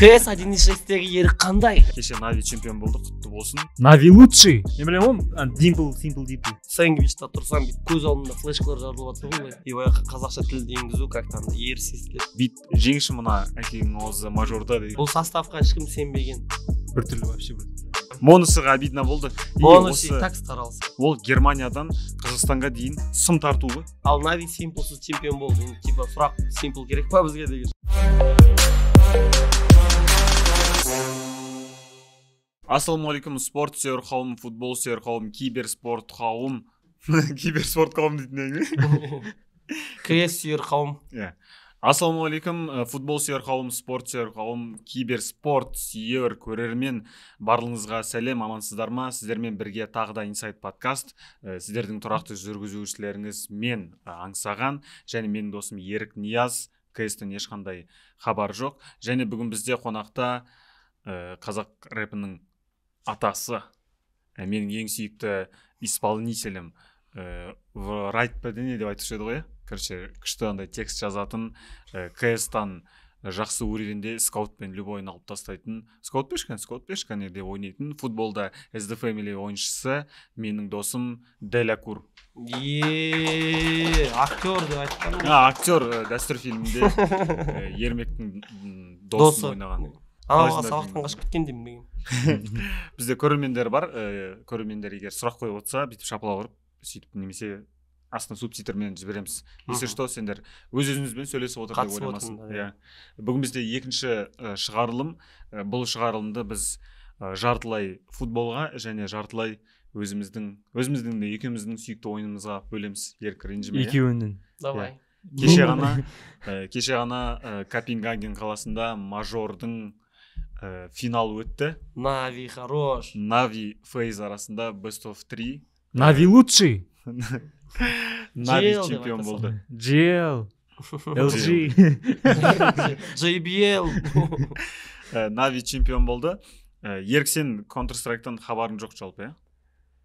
кс один шесттегі ері қандай кеше нави чемпион болды құтты болсын нави лучший мен білемін ғой димпл симпл димпл сэндвичта тұрсам бүйтіп көз алдымда флешкалар жарылып жатыр ғой былай и баяғы қазақша тілді енгізу как то андай ерсі естіледі бүйтіп жеңші мына әкеңнің осы мажорда деген бұл составқа ешкім сенбеген біртүрлі вообще бір монусыға обидно болды монус так старался ол германиядан қазақстанға дейін сым тарту ғой ал нави симплсыз чемпион болды типа сұрақ симпл керек па бізге деген ассалаумағалейкум спорт сүйер қауым футбол сүйер қауым киберспорт қауым киберспорт қауым дейтін әңгіме кс сүйер қауым иә ассалаумағалейкум э, футбол сүйер қауым спорт сүйер қауым киберспорт сүйер көрермен барлығыңызға сәлем амансыздар ма сіздермен бірге тағы да инсайт подкаст э, сіздердің тұрақты жүргізушілеріңіз мен э, аңсаған және менің досым ерік нияз кстен ешқандай хабар жоқ және бүгін бізде қонақта қазақ рэпінің атасы ә, менің ең сүйікті исполнителем ә, райт не деп айтушы еді ғой иә? короче күшті андай текст жазатын ә, кс жақсы уровеньде скаутпен любойын алып тастайтын скаут пешкан скаут деп ойнайтын футболда сд фэмили ойыншысы менің досым делякур е актер деп айтқан актер дәстүр фильмінде ермектің досын ойнаған аналарға сабақтан қашып кеткен деймін бізде көрермендер бар ііі э, көрермендер егер сұрақ қойып отырса бүйтіп шапалақ ұрып сөйтіп немесе астына субтитрмен жібереміз если что сендер өз өзіңізбен сөйлесіп отыр деп ойламасын иә бүгін бізде екінші э, шығарылым э, бұл шығарылымды біз жартылай футболға және жартылай өзіміздің өзіміздің де екеуміздің сүйікті ойынымызға бөлеміз ерік ренжіме екеуінің иә. давай кеше ғана кеше ғана копенгаген қаласында мажордың ә, финал өтті нави хорош нави фейз арасында best of три нави э, лучший э, нави чемпион болды джел lg jbl нави чемпион болды ерік сен counter хабарың жоқ жалпы иә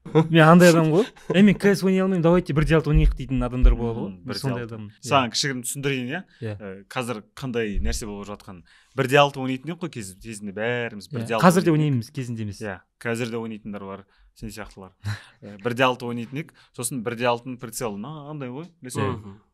мен андай адам ғой е мен кс ойнай алмаймын давайте бірде алты ойнайық дейтін адамдар болады ғой бір сондай адам иә. саған кішігірім түсіндірейін иә иә э, қазір қандай нәрсе болып жатқанын бірде алты ойнайтын едік қой кезінде бәріміз бірде иә. алты қазір де ойнаймыз кезінде емес иә қазір де ойнайтындар бар сен сияқтылар э, бірде алты ойнайтын едік сосын бірде алтының прицелы мынандай ғой десе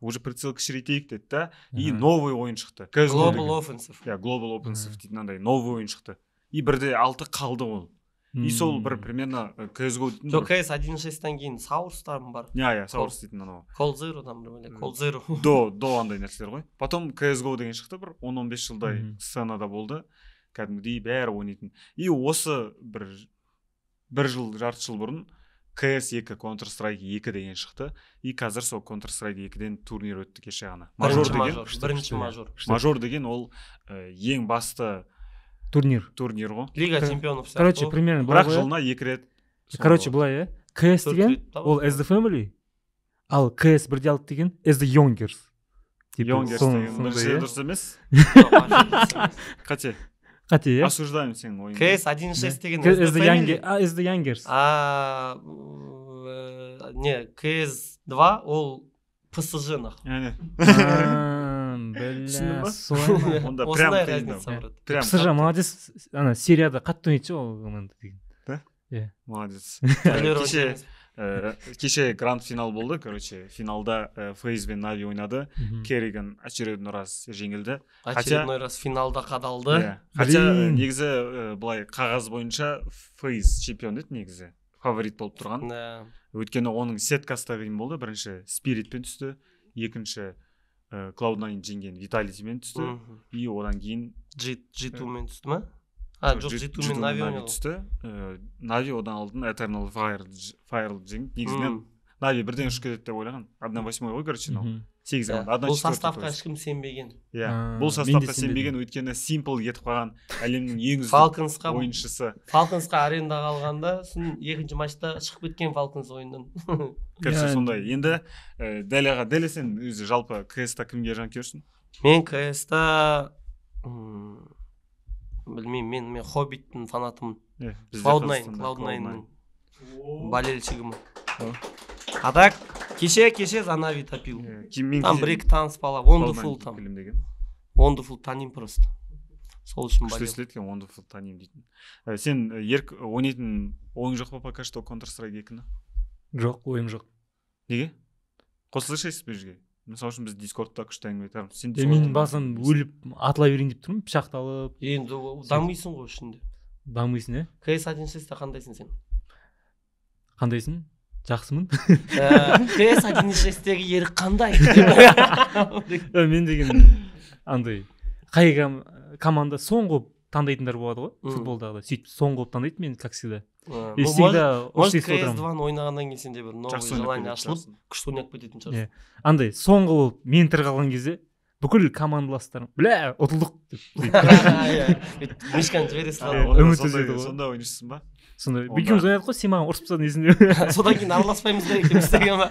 уже прицел кішірейтейік деді да и новый ойын шықты глобал офенсив иә глобал офенсив дейтін андай новый ойын шықты и бірде алты қалды ол и сол бір примерно ксго жоқ кс один шесттен кейін саурстарым бар иә иә саурс дейтін анау кол зеродан бір бөлек кол зеро до до андай нәрселер ғой потом ксго деген шықты бір он он бес жылдай сценада болды кәдімгідей бәрі ойнайтын и осы бір бір жыл жарты жыл бұрын кс екі контр страйк екі деген шықты и қазір сол контр страйк екіден турнир өтті кеше ғана мажор деген бірінші мажор мажор деген ол э, ең басты турнир турнир ғой лига чемпионов сияқты короче примерно бірақ жылына екі рет короче былай иә э, кс деген ол as the family ал кс бірде алды деген as the youngers дұрыс емес қате қате иә осуждаем сенің ойыңды кс один шесть деген янгерс the youngers э, не кс два ол псж нахуй бля молодец ана серияда қатты ойнайды ғой ол команда деген да иә молодец кеше кеше гранд финал болды короче финалда э, фейз бен нави ойнады керриган очередной раз жеңілді очередной раз финалда қадалды иә. хотя э, негізі былай қағаз бойынша фейз чемпион еді негізі фаворит болып тұрған өйткені оның сеткасы болды бірінші спиритпен түсті екінші ә, cloud жеңген виталитимен түсті и одан кейін g тумен э, түсті ма а жоқ g тумен нави түсті нави э, одан алдын eternal fire файл жеңіп негізінен нави бірден ұшып кетеді деп ойлаған одна восьмой ғой короче мынау сегіз команда иә. одна бұл составқа ешкім сенбеген иә бұл составқа сенбеген өйткені симпл кетіп қалған әлемнің ең үздік фалконсқа ойыншысы фалконсқа арендаға алғанда сосын екінші матчта шығып кеткен фалконс ойыннан короче иә. сондай енді ә, дәл аға дәл сен өзі жалпы кс та кімге жанкүйерсің мен кс та білмеймін мен мен хоббиттің фанатымын клауд найн клауд найнның болельщигімін а так кеше кеше занави топил там бір екі таныс бала вондефул там вондефул танимын просто сол үшін күшті естіледі екен вондефул танимын дейтін сен ерік ойнайтын ойың жоқ па пока что контр страйк екіні жоқ ойым жоқ неге қосылайықшы ба жерге мысалы үшін біз дискордта күшті әңгіме айтамыз сен мен басынан өліп атыла берейін деп тұрмын пышақты алып енді дамисың ғой ішінде дамисың иә кс один шестте қандайсың сен қандайсың жақсымын кс ә, один и шесттегі ерік қандай мен деген андай қай команда соңғы таңдайтындар болады ғой футболдағыдай сөйтіп соңғы болып таңдайды мені как всегда и кс дваны ойнағаннан кейін сенде бір новый желание ашылып күшті ойнап кететін шығарсың иә андай соңғы болып мен тірі қалған кезде бүкіл командаластарым бля ұтылдық деп иә. мишканы жібере салады үміт үзеді ғой сонда ойнайсың ба сондай екеуміз ойнадық қой сен маған ұрысып тастадың есіңде содан кейін араласпаймыз да екеуміз деген ба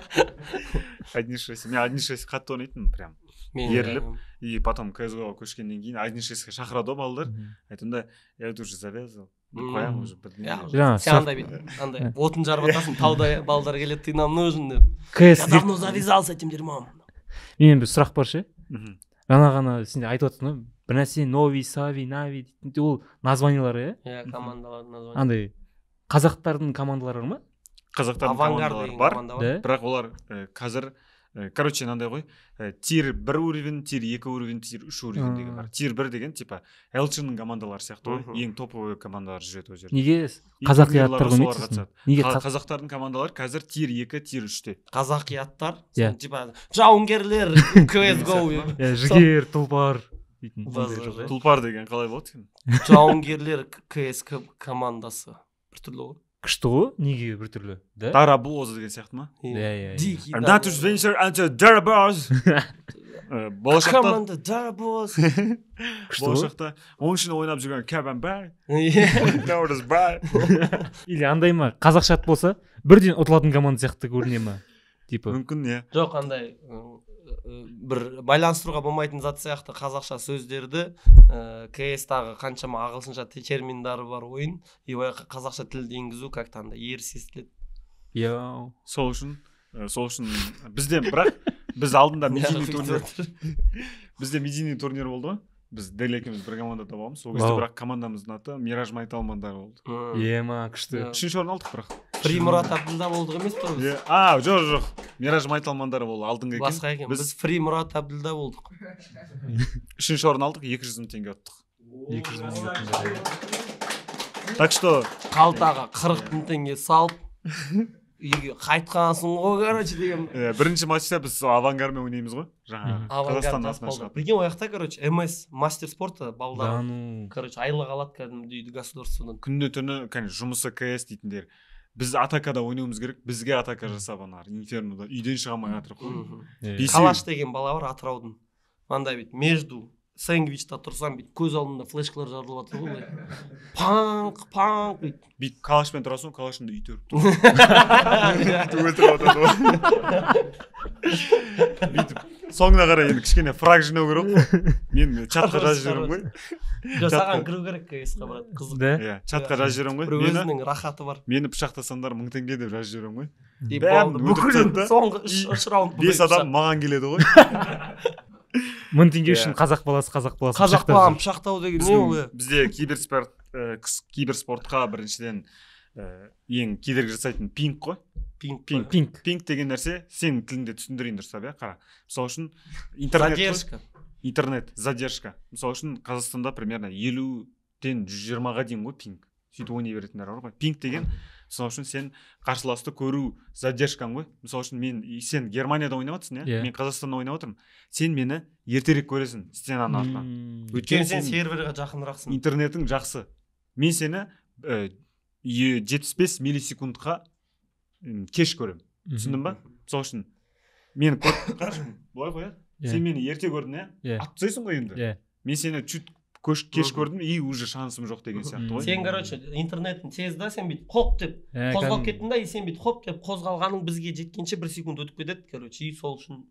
один шесть мен один шесть қатты ойнайтынмын прям беріліп и потом ксго көшкеннен кейін один шестьке шақырады ғой балалар айтамын да я уже завязал қоямын уже бірдеңе сен андай андай отын жарып жатасың тауда балдар келеді ты нам нужен деп кс я давно завязал с этим дерьмом менен бір сұрақ бар ше жаңа ғана сен айтып жатсың ғой бір нәрсе нови сави нави ол названиелары иә иә командалардың андай қазақтардың командалары бар ма қазақтардың командалары бар бірақ олар э, қазір э, короче мынандай ғой ә, тир бір уровень тир екі уровень тир үш уровень деген бар тир бір деген типа элчиннің командалары сияқты ғой ең топовый командалар жүреді ол жерде неге қазақиаттар неге қазақтардың командалары қазір тир екі тир үште қазақияттар иә типа жауынгерлер ксго иә, жігер тұлпар тұлпар деген қалай болады жауынгерлер кск командасы біртүрлі ғой күшті ғой неге біртүрлі да дарабоз деген сияқты ма иә иә дикий иә. дарабоз э, болашақта дарабоз болашақта оның ішінде ойнап жүрген кабан иә. или андай ма қазақша ат болса бірден ұтылатын команда сияқты көріне ма типа мүмкін иә жоқ андай Э, бір байланыстыруға болмайтын зат сияқты қазақша сөздерді ә, кс тағы қаншама ағылшынша терминдары бар ойын и қазақша тілді енгізу как то андай ерсі естіледі иә сол үшін э, сол үшін бізде бірақ біз алдында медийный турнир бізде медийный турнир болды ғой біз дел екеуміз бір командада болғанбыз сол кезде бірақ командамыздың аты мираж майталмандары болды ема күшті үшінші орын алдық бірақ мұрат әбділда болдық емес па біз а жоқ жоқ мираж майталмандары ол алдыңғы екен басқа екен біз фри мұрат әбділда болдық үшінші орын алдық екі жүз мың теңге ұттық екі жүз мың теңге так что қалтаға қырық мың теңге салып үйге қайтқансың ғой короче деген иә бірінші матчта біз сол авангармен ойнаймыз ғой жаңағы қазақстан прикинь ол жақта короче мс мастер спорта балдар короче айлық алады кәдімгідей государстводан күнде түні жұмысы кс дейтіндер біз атакада ойнауымыз керек бізге атака жасап ана инфернода үйден шыға алмай жатыр қой калаш деген бала бар атыраудың андай бүйтіп между сэндвичта тұрсам бүйтіп көз алдымда флешкалар жарылып жатыр ғой былай паңқ паңқ бүйтіп бүйтіп калашпен тұрасың ғой калашыңды үйтеріп өлтіріп жатады ғой бүйтіп соңына қарай енді кішкене фраг жинау керек қой мен чатқа жазып жіберемін ғой жоқ саған кіру керек кск брат қызық иә чатқа жазып жіберемін ғой бір өзінің рахаты бар мені пышақтасаңдар мың теңге деп жазып жіберемін ғой бүкіл соңғы үш раунд бес адам маған келеді ғой мың теңге үшін иә. қазақ баласы қазақ баласы қазақ баланы пышақтау деген не ол бізде киберспорт э, киберспортқа біріншіден э, ең кедергі жасайтын пинг қой пинг пинг пинг пинг деген нәрсе сенің тіліңде түсіндірейін дұрыстап иә қара мысалы үшін интернет задержка интернет задержка мысалы үшін қазақстанда примерно елуден жүз жиырмаға дейін ғой пинг сөйтіп ойнай беретіндер бар ғой пинг деген мысалы үшін сен қарсыласты көру задержкаң ғой мысалы үшін мен сен германияда ойнап жатрсың иә yeah. Иә. мен қазақстанда ойнап отырмын сен мені ертерек көресің стенаның артынан hmm. өйткені сен серверге жақынырақсың интернетің жақсы мен сені э, жетпіс бес миллисекундқа кеш көремін түсіндің ба мысалы үшін мен былай ғой иә. иә сен мені ерте көрдің иә, иә. атып тастайсың ғой енді иә мен сені чуть көш кеш көрдім и уже шансым жоқ деген сияқты ғой сен короче интернетін тез да сен бүйтіп хоп деп ә, қозғалып кеттің да и сен бүйтіп хоп деп қозғалғаның бізге жеткенше бір секунд өтіп кетеді короче и сол үшін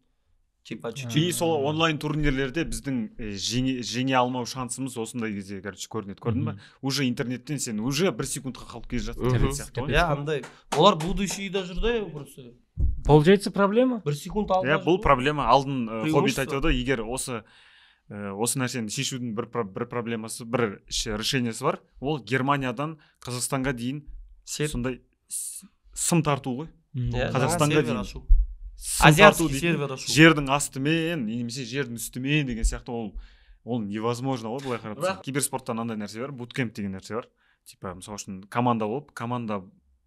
типа и сол онлайн турнирлерде біздің жеңе алмау шансымыз осындай кезде короче көрінеді көрдің ба уже интернеттен сен уже бір секундқа қалып келе сияқты ғой иә андай олар будущийда жүр да просто получается проблема бір секунд алды иә бұл проблема алдын э, хоббит айтып егер осы ә, осы нәрсені шешудің бір, бір проблемасы бір решениесі бар ол германиядан қазақстанға дейін Сеп? сондай сым тарту ғой yeah, қазақстанға иә, дейін жердің астымен немесе жердің үстімен деген сияқты ол ол невозможно ғой былай қарап бірақ киберспортта мынандай нәрсе бар буткемп деген нәрсе бар типа мысалы үшін команда болып команда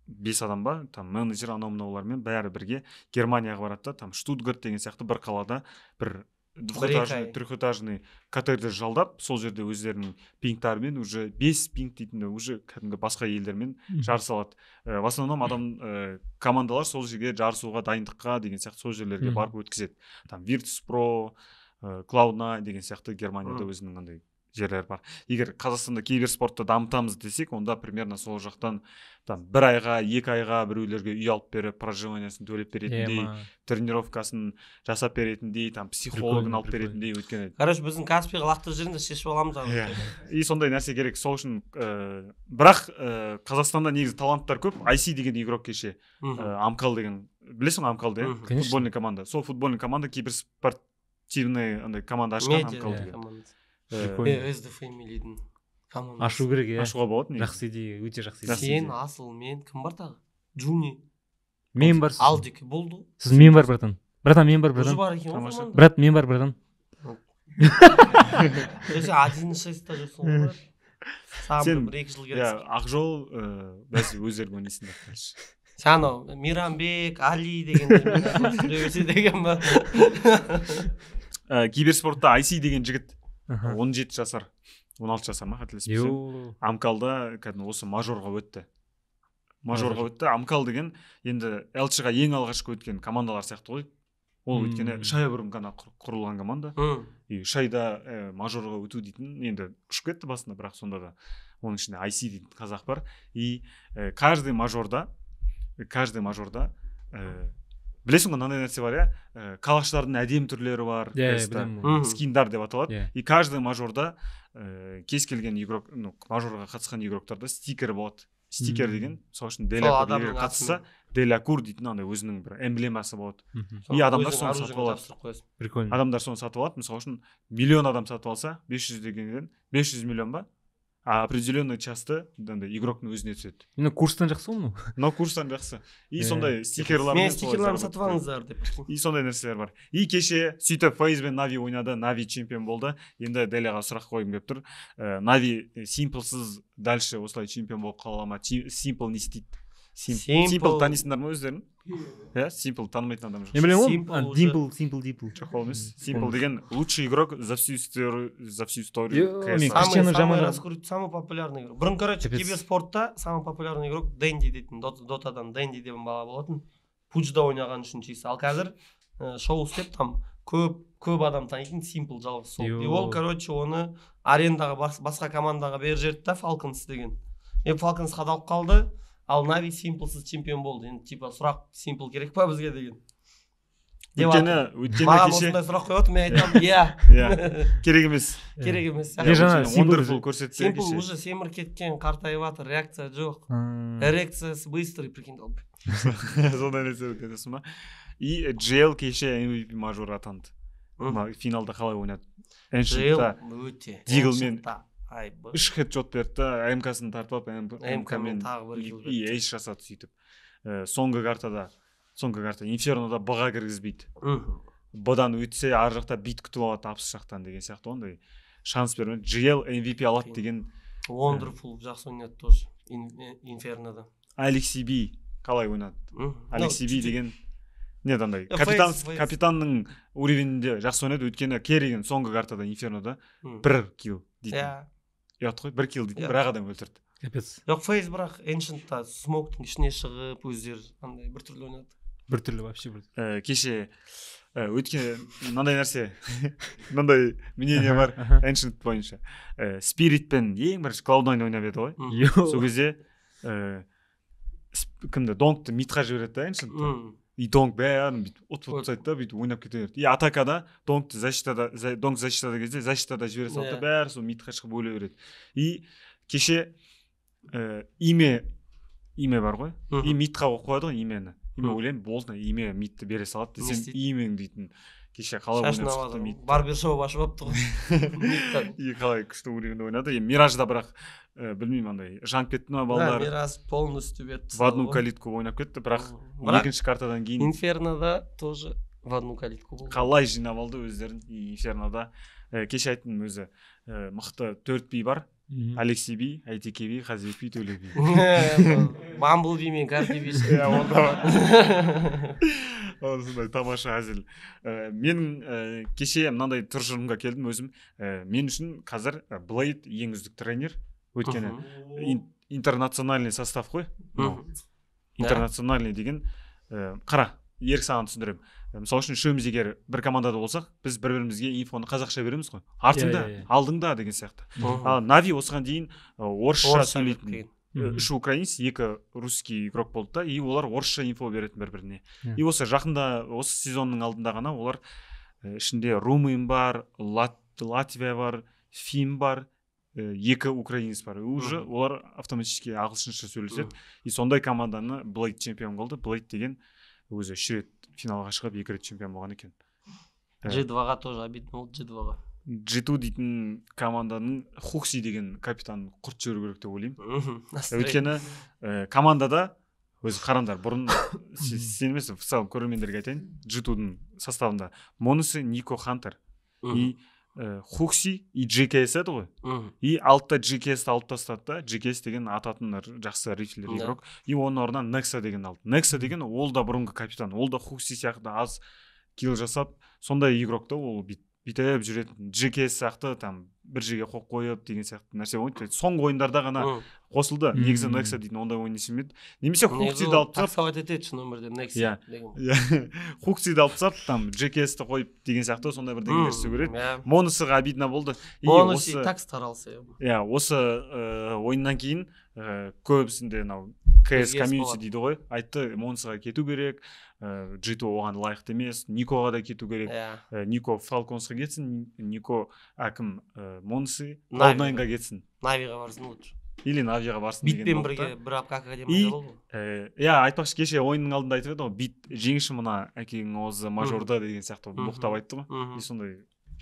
бес адам ба там менеджер анау мынаулармен бәрі бірге германияға барады да там штутгарт деген сияқты бір қалада бір двухэтажный трехэтажный коттеджді жалдап сол жерде өздерінің пингтарымен уже бес пинг дейтін уже кәдімгі басқа елдермен жарыса алады э, в основном адам ә, командалар сол жерге жарысуға дайындыққа деген сияқты сол жерлерге барып өткізеді там virtus pro э, cloud деген сияқты германияда өзінің андай жерлер бар егер қазақстанда киберспортты дамытамыз десек онда примерно сол жақтан там бір айға екі айға біреулерге үй алып беріп проживаниесін төлеп беретіндей тренировкасын жасап беретіндей там психологын алып беретіндей өйткені короче біздің каспиға лақтырып жіберіңдер шешіп аламыз иә и сондай нәрсе керек сол үшін ыыы э, бірақ ыыы э, қазақстанда негізі таланттар көп айси деген игрок кеше э, амкал деген білесің ғой амкалды иә футбольный команда сол футбольный команда киберспортивный андай команда ашқан амкал деген өзді э, фэмилидің ашу керек иә э? ашуға болады негізі жақсы идея өте жақсы идея сен асыл мен кім бар тағы джуни мен бар алдик болды сіз мен бар братан братан мен бар братан бар екен ғой брат мен бар братан сен один шестьта жүрсің ғой бір екі жыл керек иә, ақжол ыыы өздерің өздерінің несінде сен анау мейрамбек али деген деген ба э, киберспортта айси деген жігіт он жеті жасар он алты жасар ма қателеспесем амкалда кәдімгі осы мажорға өтті мажорға өтті амкал деген енді лчға ең алғашқы өткен командалар сияқты ғой ол өйткені үш ай бұрын ғана құрылған команда и үш айда ә, э, мажорға өту дейтін енді ұшып кетті басында бірақ сонда да оның ішінде IC дейтін қазақ бар и ә, каждый мажорда каждый мажорда э, білесің ғой мынандай нәрсе бар иә ә, калаштардың әдемі түрлері бар иә yeah, иә, скиндар деп аталады yeah. Иә. и каждый мажорда ә, кез келген игрок ну мажорға қатысқан игроктарда стикер болады стикер mm деген мысалы үшін делякур қатысса делякур дейтін андай өзінің бір эмблемасы болады mm и адамдар соны сатып алады прикольно адамдар соны сатып алады мысалы үшін миллион адам сатып алса бес жүз дегеннен бес жүз миллион ба а определенный часты андай игроктың өзіне түседі мына курстан жақсы ғой мынау мынау курстан жақсы и э, сондай стикерлар менің стикерларымды сатып алыңыздар деп и сондай нәрселер бар и кеше сөйтіп бен нави ойнады нави чемпион болды енді делияға сұрақ қойғым келіп тұр э, нави э, симплсыз дальше осылай чемпион болып қала ма симпл не істейді симпл танисыңдар ма өздерін иә симпл танымайтын адам жоқ мен білемін ғой димпл симпл димпл жоқ ол емес симпл деген лучший игрок за всю историю за всю историю самый самый популярный игрок бұрын короче киберспортта самый популярный игрок дэнди дейтін дотадан дэнди деген бала болатын пуджда ойнаған үшіншісі ал қазір шоу істеп там көп көп адам танитын симпл жалғыз сол и ол короче оны арендаға басқа командаға беріп жіберді да фалконс деген и фалконсқа қадалып қалды ал нави симплсыз чемпион болды енді типа сұрақ симпл керек па бізге деген өйткені өйткені маған осындай сұрақ қойып отыр мен айтамын иә иә керек емес керек емес симпл уже семіріп кеткен қартайып жатыр реакция жоқ эрекциясы быстрый прикинь сондай нәрсе айтасың ба и джел кеше mvp мажор атанды финалда қалай ойнады джел өте диглмен үш хедшот берді да мкасын тартып алып мен тағы бір и эйс жасады сөйтіп э, соңғы картада соңғы карта инфернода бға кіргізбейді бдан өтсе ар жақта бит күтіп алады апс жақтан деген сияқты ондай шанс бермейді gl mvp алады деген вондерфул э, жақсы ойнады тоже э, инфернода алекси би қалай ойнады алекси би деген нет андай капитан капитанның уровенінде жақсы ойнады өйткені керриген соңғы картада инфернода бір килл дейді иә ұят қой бір килл дейді бір ақ адам өлтірді капец жоқ фейс бірақ эншентта смоктың ішіне шығып өздері андай біртүрлі ойнады біртүрлі вообще бір э, кеше э, өткен мынандай нәрсе мынандай мнение бар эншент бойынша спиритпен э, ең бірінші найн ойнап еді ғой сол кезде кімді донгты мидқа жібереді да эншентті и донг бәрін бүйтіп ұтып тастайды да бүйтіп ойнап кете береді и атакада донгты защитада донг защитада кезде защитада жібере салады да бәрі сол мидқа шығып өле береді и кеше ә, име име бар ғой и мидқа қойып қояды ғой имені и мен ойлаймын болды име мидті бере салады десем имең дейтін кеше қалай шашын барбершоп ашып алыпты ғой и қалай күшті уровеньде ойнады енді миражда бірақ ә, білмеймін андай жанып кетті ма балалар полностью бетті в одну калитку ойнап кетті бірақ екінші картадан кейін инфернода тоже в одну калитку болды қалай жинап алды өздерін инфернода да э, кеше айттым өзі э, мықты төрт би бар алексей би әйтеке би қазыбек би төле би бамбл би э, мен карди би осындай онда әзіл тамаша әзіл менің кеше мынандай тұжырымға келдім өзім э, мен үшін қазір блейд э, ең үздік тренер өйткені интернациональный состав қой интернациональный деген қара ерік саған түсіндіремін мысалы үшін үшеуміз егер бір командада болсақ біз бір бірімізге инфоны қазақша береміз ғой артыңда yeah, yeah, yeah. алдыңда деген сияқты ал нави осыған дейін орысша сөйлейтін үш украинец екі русский игрок болды да и олар орысша инфо беретін бір біріне иә. и осы жақында осы сезонның алдында ғана олар ішінде румын бар лат, латвия бар фин бар екі украинец бар уже олар автоматически ағылшынша сөйлеседі и сондай команданы блейд чемпион қылды блейд деген өзі үш рет финалға шығып екі рет чемпион болған екен джи э, дваға тоже обидно болды джи дваға джи ту дейтін команданың хукси деген капитан құрт жіберу керек деп ойлаймын өйткені э, командада өзі қараңдар бұрын сен емес в целом көрермендерге айтайын джи тудың составында монусы нико хантер и ә, хукси и gks еді ғой и да gks алып тастады да gks деген ататын жақсы рифлер игрок и оның орнына некса деген алды некса деген ол да бұрынғы капитан ол да хукси сияқты аз килл жасап сондай игрок та ол бүйтіп бүйтіп «Э, жүретін джекс сияқты там бір жерге қойып қойып деген сияқты нәрсе ойнайды соңғы ойындарда ғана қосылды негізі некса дейтін ондай ойын естімеді немесе хуксиді алып тастап таксовать етеді шын өмірде некса иә, иә. хуксиді алып тастап там джекесті қойып деген сияқты сондай бір деңгейлер істеу керек иә. монусыға обидно болды монуси так старался иә осы э, ойыннан кейін э, көбісінде мынау кс комьюнити дейді ғой айтты монусыға кету керек ә, э, джито оған лайықты емес никоға да кету керек yeah. ә, иә. э, нико фалконсқа кетсін нико әкім ә, монсы наинға кетсін навиға барсын лучше или навиға барсын битпен бірге бір обкакаға демай и э, иә айтпақшы кеше ойынның алдында айтып еді ғой бит жеңші мына әкеңнің аузы мажорда деген сияқты боқтап айтты ғой и сондай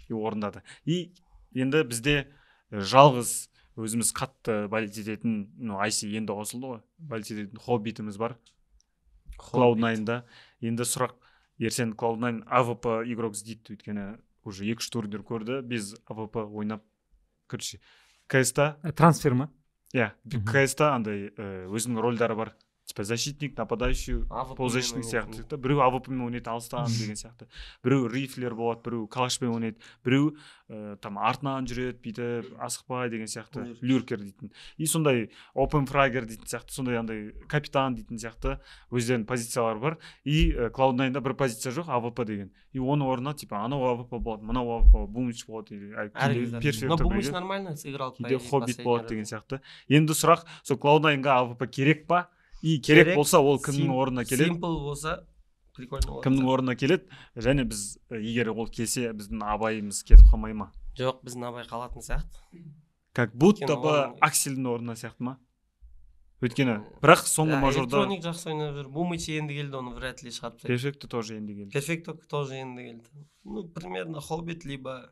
и орындады и енді бізде жалғыз өзіміз қатты балет ететін ну айси енді қосылды ғой балет ететін хоббитіміз бар клауд найнда енді сұрақ ерсен клауд авп игрок іздейді өйткені уже екі үш турнир көрді без авп ойнап короче кста трансфер ма иә кс андай э, өзінің рольдары бар типа защитник нападающий полузащитник сияқты да біреу авпмен ойнайды алыстан деген сияқты біреу рифлер болады біреу калашпен ойнайды біреу ә, там артынан жүреді бүйтіп асықпай деген сияқты люркер дейтін и сондай опен фрагер дейтін сияқты сондай андай капитан дейтін сияқты өздерінің позициялары бар и ә, клауд найнда бір позиция жоқ авп деген и оның орнына типа анау авп болады мынау авп бумич болады или нормально сыграл кейде хоббит болады деген сияқты енді сұрақ сол клауд найнға авп керек па и керек, керек болса ол кімнің орнына келеді симпл болса прикольно болады кімнің орнына келеді және біз егер ол келсе біздің абайымыз кетіп қалмай ма жоқ біздің абай қалатын сияқты как будто бы аксельдің орнына сияқты ма өйткені бірақ соңғы мажорда электроник жақсы ойнап жүр бумыч енді келді оны вряд ли шығарып тастайды перфекто тоже енді келді перфекто тоже енді келді ну примерно хоббит либо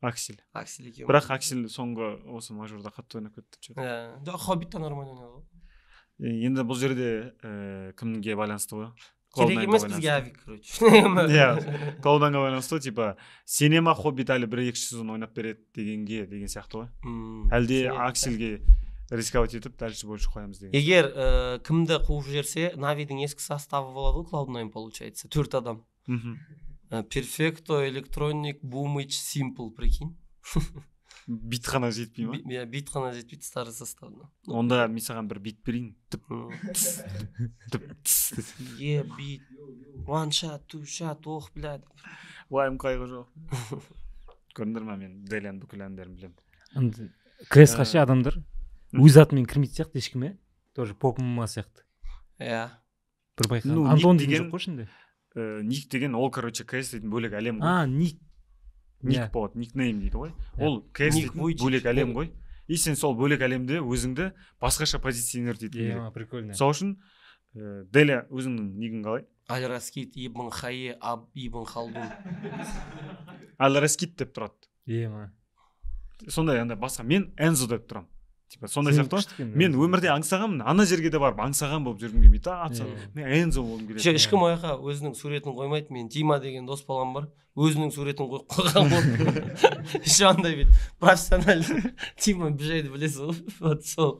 аксель аксель екеуі бірақ аксель соңғы осы мажорда қатты ойнап кетті иә жоқ хоббит та нормально ойнады ғой енді бұл жерде ііі кімге байланысты ғой керек емес бізге авик короче иә клауданға байланысты ғой типа сене ма хоббит әлі бір екі сезон ойнап береді дегенге деген сияқты ғой әлде аксельге рисковать етіп дальше больше қоямыз деген егер ә, кімді қуып жіберсе навидің ескі составы болады ғой найн получается төрт адам мхм перфекто электроник бумыч симпл прикинь бит қана жетпей ма иә бит қана жетпейді старый составына онда мен саған бір бит берейін е бит ван шат ту шат ох блядь қайғы жоқ көрдіңдер ма мен деляның бүкіл әндерін білемін кресқа ше адамдар өз атымен кірмейтін сияқты ешкім иә тоже поп мма сияқты иә бір байқаған антон деген жоқ ник деген ол короче кс дейтін бөлек әлем ғой а ник ник болады никнейм дейді ғой ол бөлек әлем ғой и сен сол бөлек әлемде өзіңді басқаша позиционировать ет прикольно сол үшін ә, деля өзіңнің нигің қалай аль раскид ибн хае аб ибн халдун аль деп тұрады е ма сондай андай басқа мен энзо деп тұрамын типа сондай сияқты ғой мен өмірде аңсағанмын ана жерге де барып аңсаған болып жүргім келмейді да ат иә. мен энзо болғым келеді ешкім ол жаққа өзінің суретін қоймайды мен дима деген дос балам бар өзінің суретін қойып қойған болды еще андай бүйтіп профессиональный дима бежайды білесіз ғой вот сол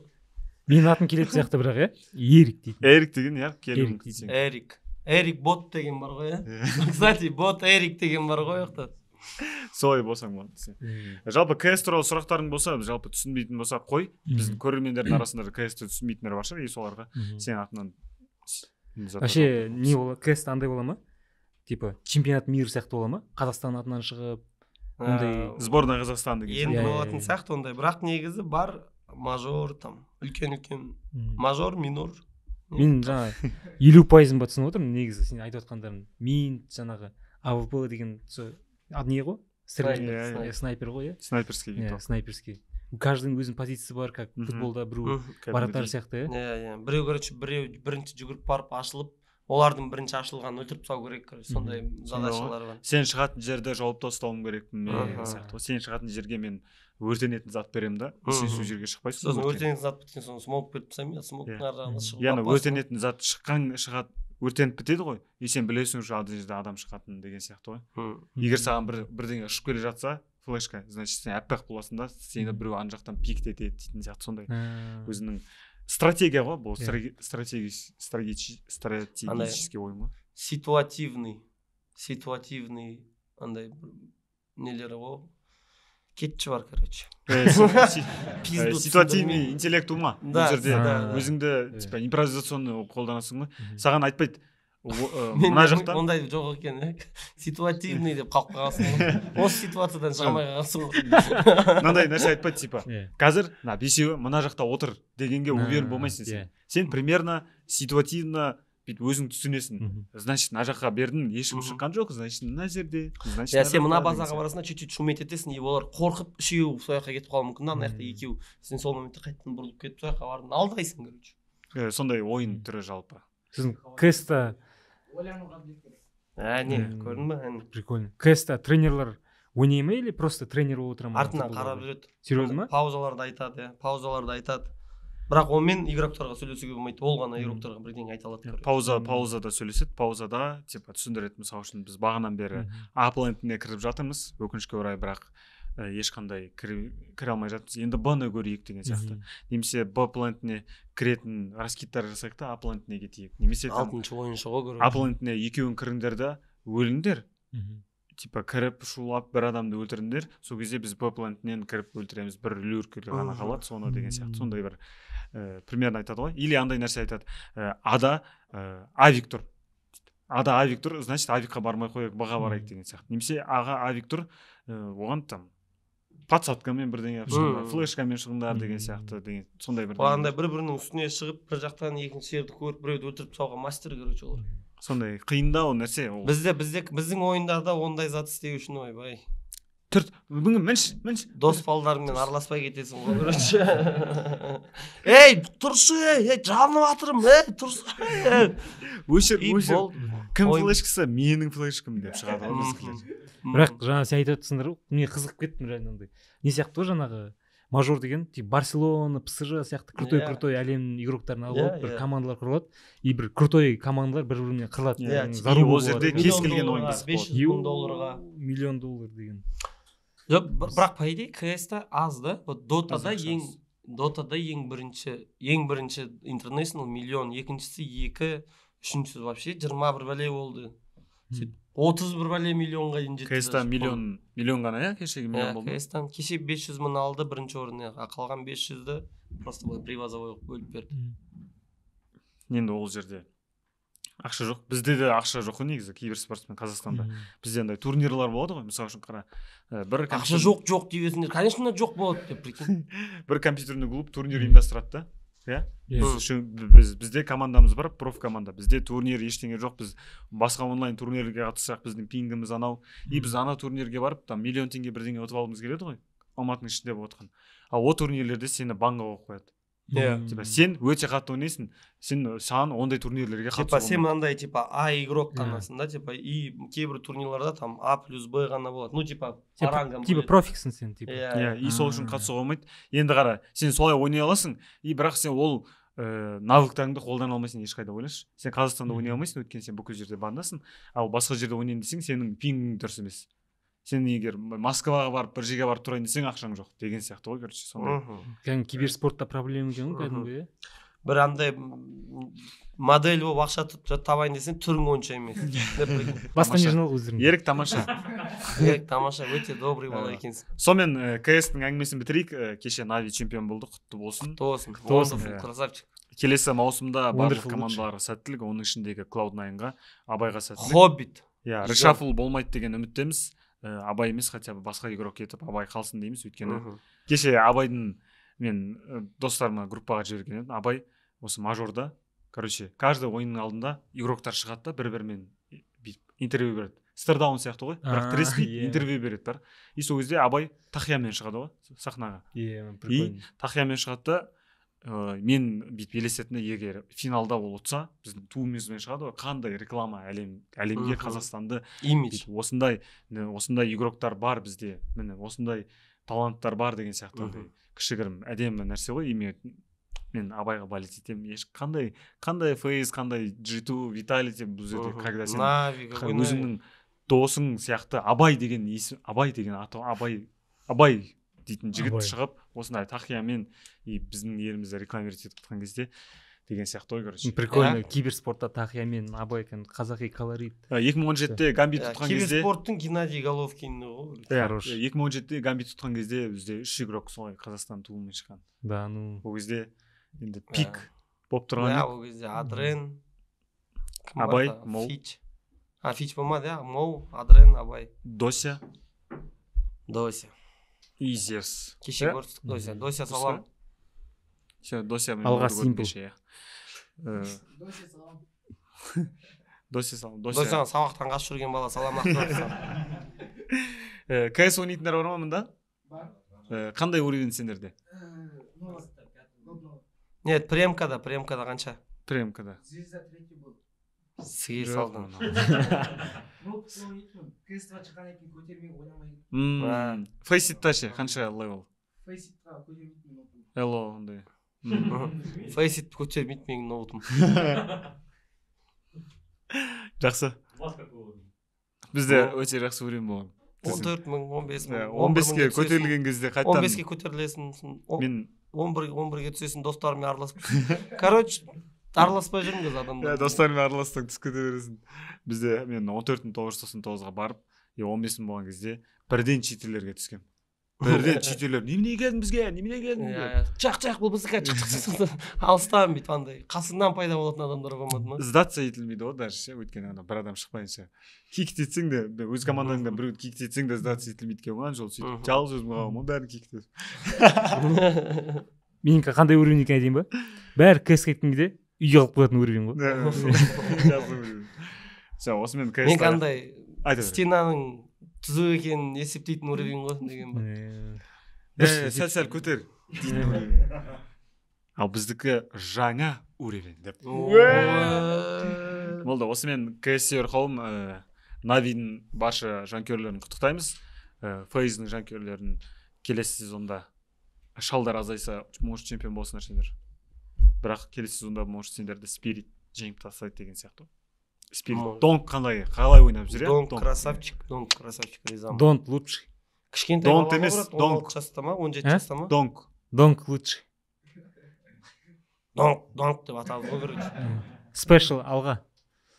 менің атым келетін сияқты бірақ иә эрик дейтін эрик деген иә келуі эрик эрик бот деген бар ғой иә кстати бот эрик деген бар ғой ол жақта солай болсаң болады жалпы кс туралы сұрақтарың болса жалпы түсінбейтін болса қой біздің көрермендердің арасында ксті түсінбейтіндер бар шығар и соларға сенің атынан вообще не бола кс андай бола ма типа чемпионат мира сияқты бола ма қазақстан атынан шығып ә, ондай сборная қазақстан деген енді болатын иә, сияқты иә, ондай иә. бірақ негізі бар мажор там үлкен үлкен мажор минор мен жаңа елу пайызын ба түсініп отырмын негізі сен айтып жатқандарың мин жаңағы авп деген аты не ғой снайпер ғой иә снайперский иә снайперский каждыйдың өзінің позициясы бар как футболда біреу бараттар сияқты иә иә иә біреу короче біреу бірінші жүгіріп барып ашылып олардың бірінші ашылғанын өлтіріп тастау керек короче сондай задачалар бар сен шығатын жерді жауып тастауым керек мен сияқты ғой сен шығатын жерге мен өртенетін зат беремін да сен сол жерге шықпайсың сосын өртенетін зат біткен соң смок беріп тастаймын иә смоктың ар шығып яғни өртенетін зат шыққан шығады өртеніп бітеді ғой и сен білесің уже ана жерде адам шығатынын деген сияқты ғой егер саған бір бірдеңе ұшып келе жатса флешка значит сен аппақ боласың да сені біреу ана жақтан пиктетеді дейтін сияқты сондай өзінің стратегия ғой бұл иә. стратегический ой ма ситуативный ситуативный андай нелері ғой кетші бар короче э, э, ситуативный интеллект ума бұл жерде өзіңді э. типа импровизационный қолданасың ғой саған айтпайды мына жақта ондай жоқ екен ситуативный деп қалып қалғансың осы ситуациядан алмай қалғансың ғой мынандай нәрсе айтпайды типа қазір мына бесеуі мына жақта отыр дегенге уверен болмайсың сен сен примерно ситуативно бүйтіп өзің түсінесің значит мына жаққа бердің ешкім шыққан жоқ значит мына жерде значит иә сен мына базаға барасың да чуть чуть шуметь етесің и олар қорқып үшеуі сол жаққа кетіп қалуы мүмкін да ана жақта екеуі сен сол моментте қайтадан бұрылып кетіп сол жаққа бардың алдайсың короче сондай ойын түрі жалпы сіздің кэста әне көрдің ба әне прикольно кэста тренерлар ойнай ма или просто тренер болып отыра ма артынан қарап жүреді серьезно ма паузаларды айтады иә паузаларды айтады бірақ онымен игроктарға сөйлесуге болмайды ол ғана игроктарға бірдеңе айта алады пауза паузада сөйлеседі паузада типа түсіндіреді мысалы үшін біз бағанан бері а аплентіне кіріп жатырмыз өкінішке орай бірақ ешқандай кіре, алмай жатырмыз енді б ны көрейік деген сияқты немесе б плентіне кіретін раскидтар жасайық та а плентіне кетейік немесе алтыншы ойыншы ғой плентіне екеуін кіріңдер да өліңдер типа кіріп шулап бір адамды өлтіріңдер сол кезде біз бплентінен кіріп өлтіреміз бір люркелер ғана қалады соны деген сияқты сондай бір ә, примерно айтады ғой или андай нәрсе айтады ә, ада ә, э, авик тұр ада авик тұр значит авикқа бармай қояйық баға барайық деген сияқты немесе аға авик тұр ә, оған там подсадкамен бірдеңе қылып шығыңдар флешкамен шығыңдар деген сияқты деген сондай бір андай бір бірінің үстіне шығып бір жақтан екінші жерді көріп біреуді өлтіріп тастауға мастер короче олар сондай қиындау нәрсе ол бізде бізде біздің ойындарда ондай зат істеу үшін ойбай түрт бүгін мінші мінші дос балдарыңмен араласпай кетесің ғой короче ей тұршы ей жанып жатырмын ей тұршы өшір өшір кім флешкасы менің флешкам деп шығады ғой бірақ жаңа сен айтып ғой мен қызығып кеттім андай не сияқты ғой жаңағы мажор деген тек барселона псж сияқты крутой иә. крутой әлемнің игроктарын алып иә, алып бір иә. командалар құрылады и бір крутой командалар бір біріне қырылады иә ол жерде кез келген ойын бес жүз мың долларға миллион доллар деген жоқ бірақ по идее та аз да вот дотада ең дотада ең бірінші ең бірінші интернешнл миллион екіншісі екі үшіншісі вообще жиырма бір бәле болды сөйтіп отыз бір бәле миллионға дейін жетті кстан миллион миллион ғана иә кешегі иә, миллион болды кстан кеше бес жүз мың алды бірінші орын иә. а қалған бес жүзді просто былай привозовой қылып бөліп берді енді ол жерде ақша жоқ бізде де ақша жоқ қой негізі кейбір спортсмен қазақстанда бізде андай турнирлар болады ғой мысалы үшін қара э, бір ақша жоқ жоқ дей берсіңдер конечно жоқ болады деп прикинь бір компьютерный клуб турнир ұйымдастырады да иә біз бізде командамыз бар проф команда бізде турнир ештеңе жоқ біз басқа онлайн турнирлерге қатыссақ біздің пингіміз анау и біз ана турнирге барып там миллион теңге бірдеңе ұтып алғымыз келеді ғой алматының ішінде болып жатқан ал ол турнирлерде сені банға қойып қояды иә типа сен өте қатты ойнайсың сен саған ондай турнирлерге қатысу типа сен мынандай типа а игрок иә. қанасың да типа и кейбір турнирларда там а плюс б ғана болады ну типа по типа профиксің сен типа иә, иә, иә. и сол үшін қатысуға болмайды енді қара сен солай ойнай аласың и бірақ сен ол ыыы э, навыктарыңды қолдана алмайсың ешқайда ойлашы сен қазақстанда ойнай алмайсың өйткені сен бүкіл жерде бандасың ал басқа жерде ойнаймын десең сенің пингің дұрыс емес сен егер москваға барып бір жерге барып тұрайын десең ақшаң жоқ деген сияқты ғой короче сондай кәдімгі киберспортта проблема екен ғой кәдімгі иә бір андай модель болып ақша табайын десең түрің онша емес басқа не жинал өздерің ерік тамаша ерік тамаша өте добрый бала екенсің сонымен кстің әңгімесін бітірейік кеше нави чемпион болды құтты болсын құтты болсын құтты болсын красавчик келесі маусымда барлық командаларға сәттілік оның ішіндегі клауд найнға абайға сәттілік хоббит иә решафл болмайды деген үміттеміз ә, абай емес хотя бы басқа игрок кетіп абай қалсын дейміз өйткені кеше абайдың мен э, достарыма группаға жіберген едім абай осы мажорда короче каждый ойынның алдында игроктар шығады да бір бірімен бүйтіп интервью береді стердаун сияқты ғой бірақ тіреспейді иә. интервью береді бар и сол кезде абай тахиямен шығады ғой сахнаға yeah, и тахиямен шығады да ә, мен бүйтіп егер финалда ол ұтса біздің туымызбен шығады ғой қандай реклама әлем әлемге қазақстанды имидж осындай осындай игроктар бар бізде міне осындай таланттар бар деген сияқты андай кішігірім әдемі нәрсе ғой мен абайға болеть етемін еш қандай фейс қандай джиту виталити бұл жерде когда сен өзіңнің досың сияқты абай деген есім абай деген аты абай абай дейтін жігіт шығып осындай тақиямен и біздің елімізді рекламировать етіп жатқан кезде деген сияқты ғой короче прикольно иә. киберспортта тақиямен абай екен қазақи колорит э, екі мың он жетіде гамбит э, ұтқан кезде киберспорттың геннадий головкин ғой э, хорош екі мың он жетіде гамбит ұтқан кезде бізде үш игрок солай қазақстан туымен шыққан да ну ол кезде енді пик болып тұрған иә ол кезде адрен абай моу фич а фич болмады иә моу адрен абай дося дося изерс кеше көрістік дося дося салам все дося алға симпл иә дося салам дося сабақтан қашып жүрген бала салам э, кс ойнайтындар бар ма э, мында бар қандай уровень сендерде нет премкада премкада қанша премкада звезда третий был сиыр салдым ксва фейситта ше қанша левел элло ондай эло фейсит көтермейді менің ноутым жақсы бізде өте жақсы время болған он төрт мың он бес мың он беске көтерілген кезде қайтадан он беске көтерілесің мен он бірге түсесің достарыңмен араласып короче араласпай жүрмін қазір адамдар иә достарыңмен аралассаң түсіп кете бересің бізде мен он төрт тоғыз жүз тоқсан тоғызға барып и он бес мың болған кезде бірден читерлерге түскенмін бірден читерлер немене келдің бізге немене келдің иә жақ жақ бұл біздікі алыстан бүйтіп андай қасыңнан пайда болатын адамдар болмады ма сдаться етілмейді ғой даже ше өйткені ана бір адам шықпайынша етсең де өз командаңдан біреуді етсең де сдаться етілмейді екен ғой ана жолы сөйтіп жалғыз өзім қалғанмын ғой бәрін киктетіп менікі қандай уровень екенін айтайын ба бәрі кс кеткен үйге қалып қоятын уровень ғой все осымен мен стенаның түзу екенін есептейтін уровень ғой деген ба сәл сәл көтер ал біздікі жаңа уровень деп болды осымен кср қауым ыыы э, навидің барша жанкүйерлерін құттықтаймыз э, фейздің жанкүйерлерін келесі сезонда шалдар азайса может чемпион болсын сендер бірақ келесі сезонда может сендерді спирит жеңіп тастайды деген сияқты спирит донт қандай қалай ойнап жүр иә? донг красавчик донг красавчик ризамын донт лучший кішкентай донт емес донк жаста ма он жеті ә? жаста ма донк донк лучший донг донг деп аталды ғой короче спешл алға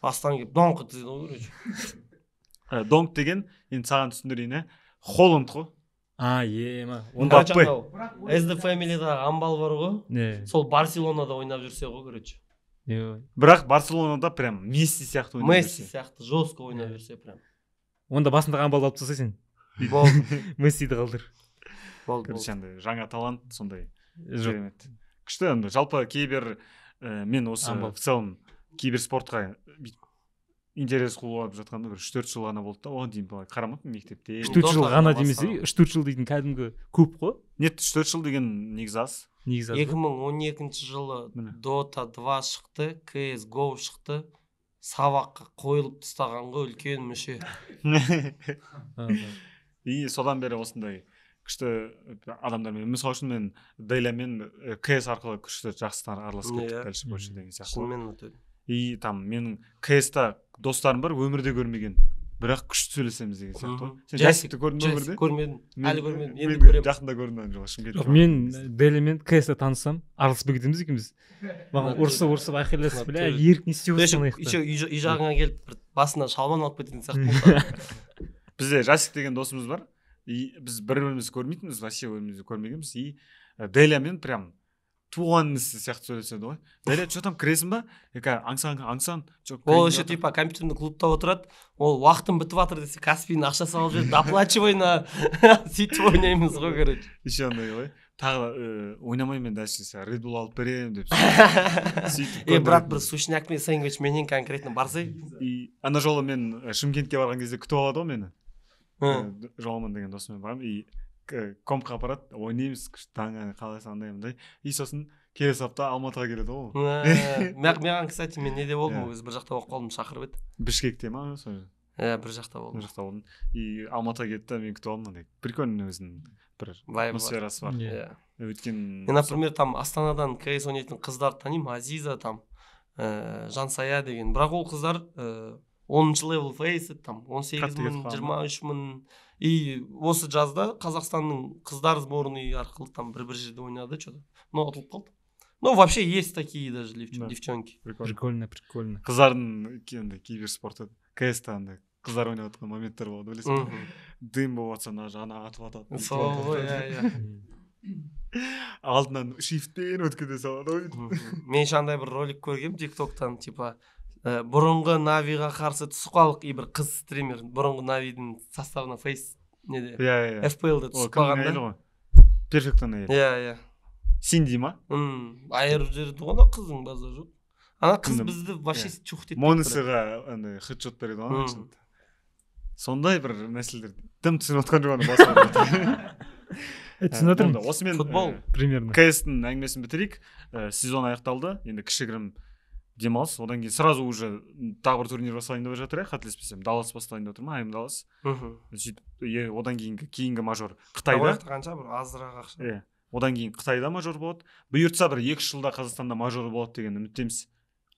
бастан келіп донқ деді ғой короче э, донг деген енді саған түсіндірейін иә холланд қой а е ма онда сд фэмилидағы амбал бар ғой иә сол барселонада ойнап жүрсе ғой короче бірақ барселонада прям месси сияқты ойнап месси сияқты жестко ойнап жүрсе прям онда басындағы амбалды алып тастай сен болды мессиді қалдыр болды короче андай жаңа талант сондай керемет күшті жалпы кейбір мен осы в целом киберспортқа бүйтіп интерес қуып жатқанда бір үш төрт жыл ғана болды да оған дейін былай қарамаппын мектепте үш төрт жыл ғана демесе үш төрт жыл дейтін кәдімгі көп қой нет үш төрт жыл деген негізі аз негізі аз екі мың он екінші жылы дота два шықты кс го шықты сабаққа қойылып тастаған ғой үлкен мүше и содан бері осындай күшті э, адамдармен мысалы үшін мен дейлямен кс э, арқылы күшті жақсы араласып кеттік иә. дальше больше деген сияқты шынымен и там менің кс та достарым бар өмірде көрмеген бірақ күшті сөйлесеміз деген сияқты ғой сен жасикті көрдің ба өмірде көрмедім әлі көрмедім енді көремін жақында көрдім жоқ шымкентте мен дели э, мен ксда танысам араласпай кетеміз екеуміз маған ұрысып ұрысып айқайласып бля ерік не істеп отырсың еще үй жағыңа келіп бір басына шалбан алып кететін сияқты бізде жасик деген досымыз бар и біз бір бірімізді көрмейтінбіз вообще өмірімізде көрмегенбіз и э, делямен прям туған інісі сияқты сөйлеседі ғой заря че там кіресің ба қазір аңсан аңсан ол еще типа компьютерный клубта отырады ол уақытым бітіп жатыр десе каспидің ақша салып жібереді доплачивай на сөйтіп ойнаймыз ғой короче еще андай ғой тағы да э, ойнамаймын мен дальше сен редбул алып беремін деп сөйтіп е брат бір сушняк пен сэндвич менен конкретно барсай и ана жолы мен шымкентке барған кезде күтіп алады ғой мені э, жоламан деген досыммен барамын и компқа апарады ойнаймыз күшті таңғы қалайсың андай мындай и сосын келесі апта алматыға келеді ғой маған кстати мен неде болдым өзі бір жақта болып қалдым шақырып еді бішкекте ма сол иә бір жақта болдым бір жақта болдым и алматыға келді да мен күтіп алдым андай прикольный өзінің бір атмосферасы бар иә өйткені мен например там астанадан кс ойнайтын қыздарды танимын азиза там ыыы жансая деген бірақ ол қыздар ыыы оныншы левел фейсит там он сегіз мың жиырма үш мың и осы жазда қазақстанның қыздар сборный арқылы там бір бір жерде ойнады че то но ұтылып қалды ну вообще есть такие даже девчонки прикольно прикольно қыздардың енді киберспорты кста андай қыздар ойнап жатқан моменттер болады білесің ба дым болып жатса мына жағына атып атады сол ғой иә иә алдынан шифтпен өткізе салады ғой менше андай бір ролик көргенмін тик токтан типа ә, бұрынғы навиға қарсы түсіп қалдық и бір қыз стример бұрынғы навидің составына фейс неде иә иә фплда түсіп қалған да перфектон әйел иә иә синди ма мм айырып жіберді ғой анау қыздың базар жоқ ана қыз бізді вообще иә. чух деп монесыға андай хедшот береді ғой сондай бір мәселелер дым түсініп жатқан жоқ ана ә, ә, түсініп отырмын осымен футбол ә, примерно кстің әңгімесін бітірейік сезон аяқталды енді кішігірім демалыс одан кейін сразу уже тағы бір турнир басталайын деп жатыр иә қателеспесем даллас басталайын деп отыр ма айм даллас мхм сөйтіп одан кейінгі кейінгі мажор қытайда қанша бір азырақ ақша иә одан кейін қытайда мажор болады бұйыртса бір екі үш жылда қазақстанда мажор болады деген үміттеміз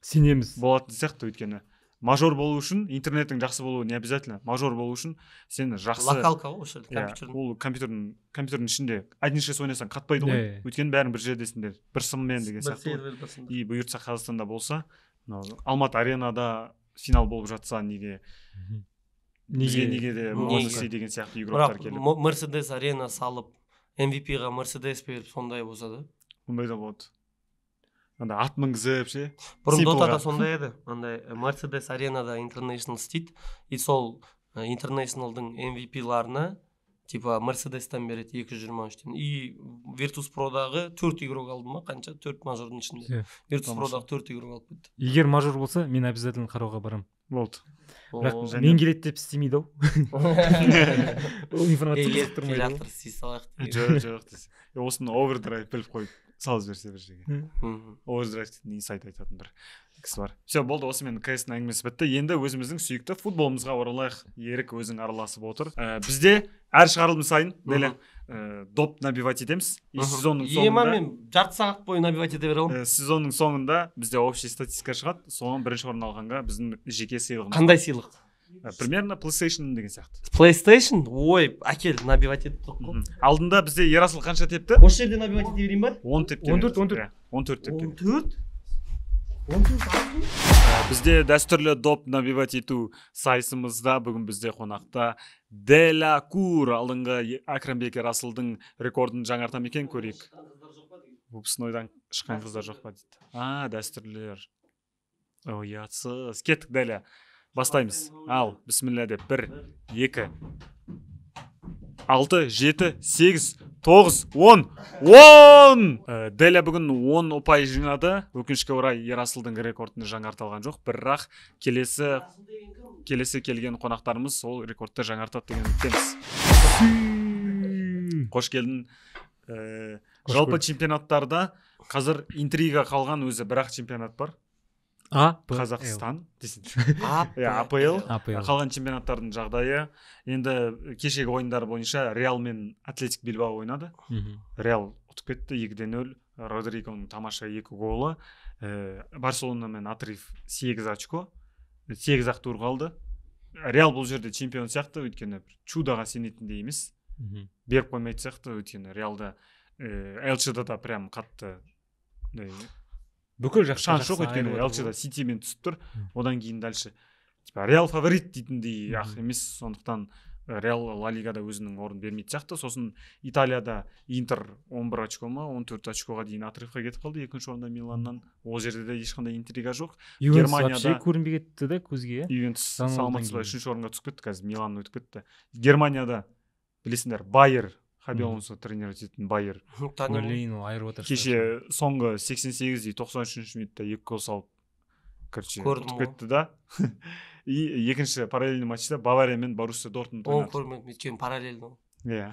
сенеміз болатын сияқты өйткені мажор болу үшін интернеттің жақсы болуы не обязательно мажор болу үшін сен жақсы локалка ғой осы жерде иә, компьютердің ол компьютердің компьютердің ішінде один шесть ойнасаң қатпайды ғой өйткені бәрің бір жердесіңдер бір сыммен деген сияқты и бұйыртса қазақстанда болса мынау алматы аренада финал болып жатса неге неге неге де деген сияқты игроктар келіп мерседес арена салып мвп ға мерседес беріп сондай болса да ондай да болады андай ат мінгізіп ше бұрын дотада сондай еді андай мерседес аренада интернешнл істейді и сол интернешналдың mvp ларына типа мерседестен береді екі жүз жиырма үштен и виртус продағы төрт игрок алдым ма қанша төрт мажордың ішінде виртус продағы төрт игрок алып кетті егер мажор болса мен обязательно қарауға барамын болды бірақ мен келеді деп істемейді ау ол информация жоқ жоқ осыны овердрайв біліп қойды салып жіберсе бір жерге овердрайв дейтін инсайт айтатын бір кісі бар все болды осымен кстің әңгімесі бітті енді өзіміздің сүйікті футболымызға оралайық ерік өзің араласып отыр ә, бізде әр шығарылым сайын деля ә, доп набивать етеміз и сезонның соңында ема мен жарты сағат бойы набивать ете бере аламын ә, сезонның соңында бізде общий статистика шығады соған бірінші орын алғанға біздің жеке сыйлығымыз қандай сыйлық Э, примерно playstation деген сияқты playstation ой әкел набивать етіп тұрып қой алдында бізде ерасыл қанша тепті осы жерде набивать ете берейін ба он тепкен он төрт он төрт он төрт тепкен он төрт он бізде дәстүрлі доп набивать ету сайысымызда бүгін бізде қонақта деля кур алдыңғы әкрімбек ерасылдың рекордын жаңарта ма екен көрейік выпускнойдан шыққан қыздар жоқ па дейді а дәстүрлілер ұятсыз кеттік деля бастаймыз ал бісміллә деп бір екі алты жеті сегіз тоғыз он он э, деля ә бүгін он ұпай жинады өкінішке орай ерасылдың рекордын жаңарта алған жоқ бірақ келесі келесі келген қонақтарымыз сол рекордты жаңартады деген үміттеміз қош келдің ә, жалпы чемпионаттарда қазір интрига қалған өзі бір ақ чемпионат бар а қазақстан апл иә, ә, қалған чемпионаттардың жағдайы енді кешегі ойындар бойынша реал мен атлетик бильбао ойнады реал ұтып кетті екі де нөл родригоның тамаша екі голы ә, барселона мен атриф сегіз очко сегіз ақ тур қалды реал бұл жерде чемпион сияқты өйткені бір чудоға сенетіндей емес беріп қоймайтын сияқты өйткені реалда ыыы ә, да прям қатты бүкіл жақсы шанс жоқ өйткені лчда ситимен түсіп тұр одан кейін дальше типа реал фаворит дейтіндей ақ емес сондықтан реал э, ла лигада өзінің орнын бермейтін сияқты сосын италияда интер 11 очко ма 14 очкоға дейін отрывқа кетіп қалды екінші орында миланнан ол жерде де ешқандай интрига жоқ германияда көрінбей кетті да көзге иә ювентус ба үшінші орынға түсіп кетті қазір милан өтіп кетті германияда білесіңдер байер хаби алонсо тренировать ететін байер ойлаймын ол айырып отыр кеше соңғы сексен сегіз тоқсан үшінші минутта екі гол салып короче ұтып кетті да и екінші параллельный матчта бавария мен боруссия дортмунд оны көрмедім өйткені параллельно иә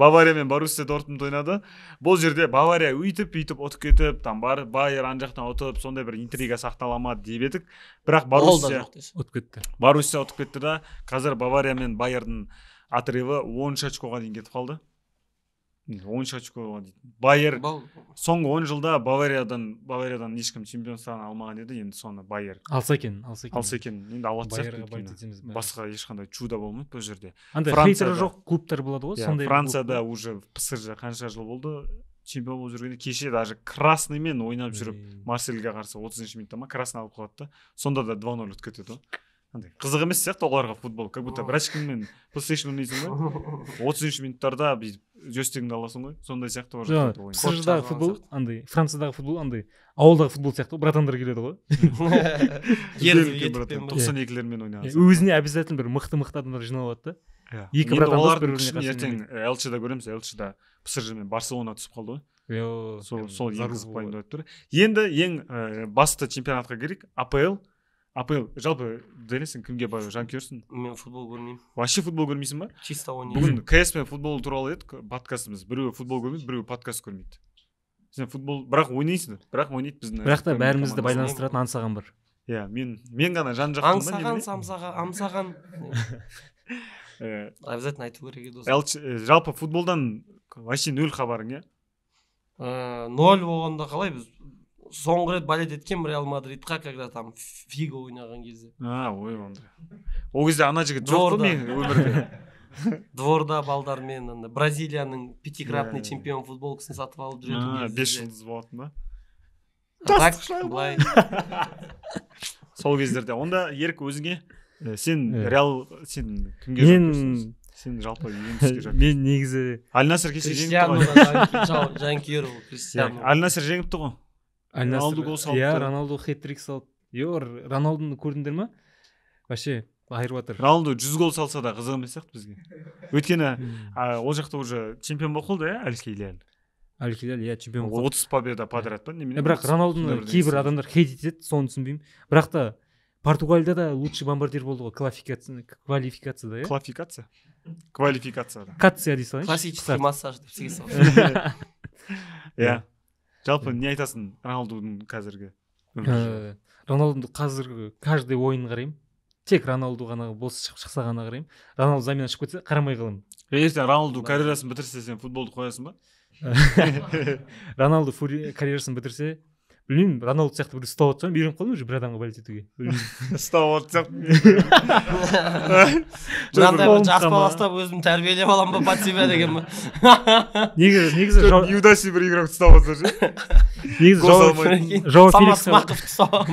бавария мен боруссия дортмунд ойнады бұл жерде бавария өйтіп бүйтіп ұтып кетіп там бар байер ана жақтан ұтып сондай бір интрига сақтала ма деп едік бірақ боруссия ұтып кетті боруссия ұтып кетті да қазір бавария мен байердің отрывы он үш очкоға дейін кетіп қалды он үш очкоға дейін байер соңғы он жылда бавариядан бавариядан ешкім чемпион алмаған еді енді соны байер алса екен алса екен алса екен енді алатын сияқты басқа ешқандай чудо болмайды бұл жерде андай жоқ клубтар болады ғой иә, сондай францияда уже псж қанша жыл болды чемпион болып жүргенде кеше даже красныймен ойнап жүріп марсельге қарсы отызыншы минутта ма красный алып қалады да сонда да два ноль ұтып кетеді ғой андай қызық емес сияқты оларға футбол как будто бір очкіңмен плейстейшн ойнайсың ғой отызыншы минуттарда бүйтіп жестигіңді аласың ғой сондай сияқты ол кср футбол андай франциядағы футбол андай ауылдағы футбол сияқты ғой братандар келеді ғой тоқсан иә. екілермен ойнаған өзіне обязательно бір мықты мықты адамдар жиналады алады да иә. екі братандас бір ертең лчда көреміз лчда псж мен барселона түсіп қалды ғой сол сол енгізіп қояйын деп тұр енді ең басты чемпионатқа керек апл апл жалпы дэнистің кімге жанкүйерсің мен футбол көрмеймін вообще футбол көрмейсің ба чисто ойнаймын бүгін кс пен футбол туралы едік подкастымыз біреуі футбол көрмейді біреуі подкаст көрмейді сен футбол бірақ ойнайсың бірақ ойнайды біздің бірақ та бәрімізді байланыстыратын аңсаған бар иә мен мен ғана жан жақтымын аңсаған самсаға аңсаған обязательно айту керек еді осы жалпы футболдан вообще нөл хабарың иә э, ноль болғанда қалай біз соңғы рет балет еткенмін реал мадридқа когда там фиго ойнаған кезде а ой онда ол кезде ана жігіт жоқ қой менің өмірде дворда балдармен ана бразилияның пятикратный э. чемпион футболкасын сатып алып жүретін бес жұлдыз болатын ба так былай сол кездерде онда ерік өзіңе э, сен э. реал сен кімге мен сен жалпы мен негізі альнасер жанкүйер ол кристиано аль жеңіпті ғой роналду гол салыпты иә роналду хеттрик салды е роналдуны көрдіңдер ма вообще айырып жатыр роналду жүз гол салса да қызық емес сияқты бізге өйткені ол жақта уже чемпион болып қалды иә әл хиляль иә чемпион болып отыз победа подряд па немене бірақ роналдуны кейбір адамдар хейтить етеді соны түсінбеймін бірақ та португалияда да лучший бомбардир болды ғой квалификация квалификацияда иә квалификация квалификацияда кация дей салайыншы классический массаж деп істеген иә жалпы не айтасың роналдудың қазіргі ә, роналдуды қазіргі каждый ойынын қараймын тек роналду ғана бос шықса ғана қараймын роналду замена шығып кетсе қарамай қаламын ертең роналду карьерасын бітірсе сен футболды қоясың ба роналду карьерасын бітірсе білмеймін роналд сияқты біреу ұстап отырсаң үйреніп қалдым уже бір адамға болеть етуге ұстап отырсақ мынандай бір жақпа бастап өзім тәрбиелеп аламын ба под себя деген ба негізі негізі неудачный бір игрок ұстап отырса ше негізі жоу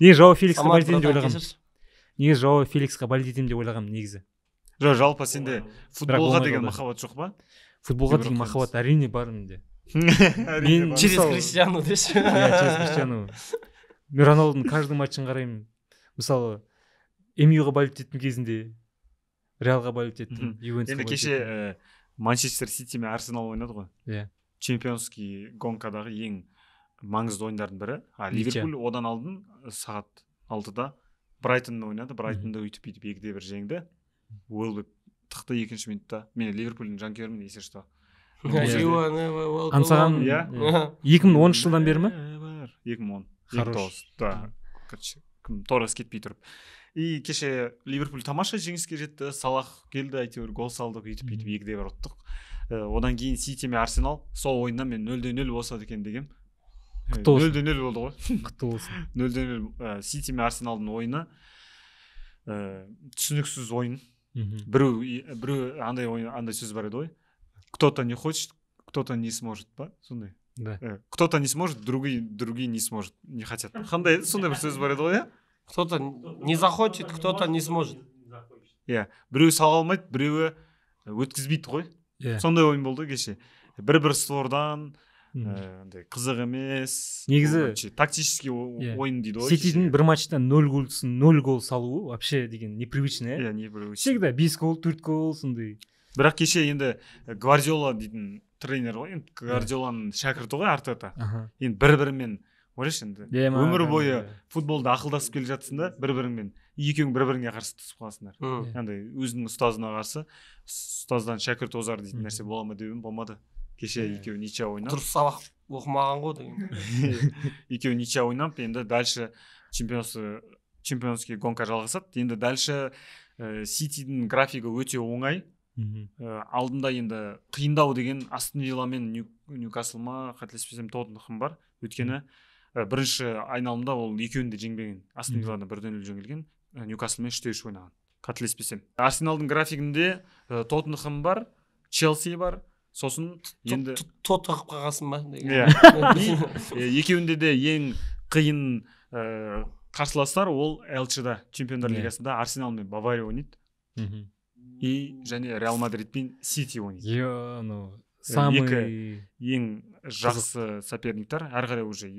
негізі жоу феликсқа болеть етемін деп ойлағанмын негізі жоу феликсқа болеть етемін деп ойлағанмын негізі жоқ жалпы сенде футболға деген махаббат жоқ па футболға деген махаббат әрине бар менде мен через криштиану деші иә через криштиану мен роналдудың каждый матчын қараймын мысалы ға болеть еттім кезінде реалға болеть еттім енді кеше э, манчестер сити мен арсенал ойнады ғой иә чемпионский гонкадағы ең маңызды ойындардың бірі а ливерпуль одан алдын э, сағат алтыда брайтонмен ойнады брайтонды үйтіп бүйтіп де бір жеңді уэлбек тықты екінші минутта мен ливерпульдің жанкүйерімін если что ансаған иә, э, иә. екі мың оныншы жылдан бері ма екі мың он екі тоғыз да короче кім торрес кетпей тұрып и кеше ливерпуль тамаша жеңіске жетті салах келді әйтеуір гол салдық үйтіп бүйтіп екі де бір ұттық э, одан кейін сити мен арсенал сол ойында мен нөл де нөл болса екен деген э, құтты болсын нөл де нөл болды ғой құтты болсын нөл де нөл сити мен арсеналдың ойыны түсініксіз ойын мхм біреу біреу андай ойын андай сөз бар еді ғой кто-то не хочет кто-то не сможет па сондай да э, кто то не сможет другие другие не сможет не хотят қандай сондай бір сөз бар еді ғой иә кто то не захочет кто э, то не сможет иә Біреу сала алмайды біреуі э, өткізбейді ғой иә сондай ойын болды кеше бір бір стордан андай қызық емес негізі тактический ойын дейді ғой ситидің бір матчта нөл гол нөл гол салуы вообще деген непривычно иә иә непривычно всегда бес гол төрт гол сондай бірақ кеше енді гвардиола дейтін тренер ғой енді гвардиоланың шәкірті ғой артета енді бір бірімен ойлашы енді өмір бойы футболда ақылдасып келе жатсың да бір біріңмен екеуің бір біріңе қарсы түсіп қаласыңдар андай өзінің ұстазына қарсы ұстаздан шәкірт озар дейтін нәрсе бола ма деп едім болмады кеше екеуі ниче ойнап дұрыс сабақ оқымаған ғой деген екеуі ниче ойнап енді дальше чемпионсы чемпионский гонка жалғасады енді дальше ә, ситидің графигі өте оңай ә, алдында енді қиындау деген астон вилла мен ньюкасл ма қателеспесем тоттенхэм бар өткені ә, э, бірінші айналымда ол екеуін де жеңбеген астон вилланы бір де нөл жеңілген э, ньюкаслмен үш үш ойнаған қателеспесем арсеналдың графигінде ә, тоттенхэм бар челси бар сосын енді тот тағып қалғансың ба иә. екеуінде де ең қиын қарсыластар ол да чемпиондар иә. лигасында арсенал мен бавария ойнайды мхм и және реал мадрид пен сити ойнайды иә анау самый ең жақсы соперниктер әрі қарай уже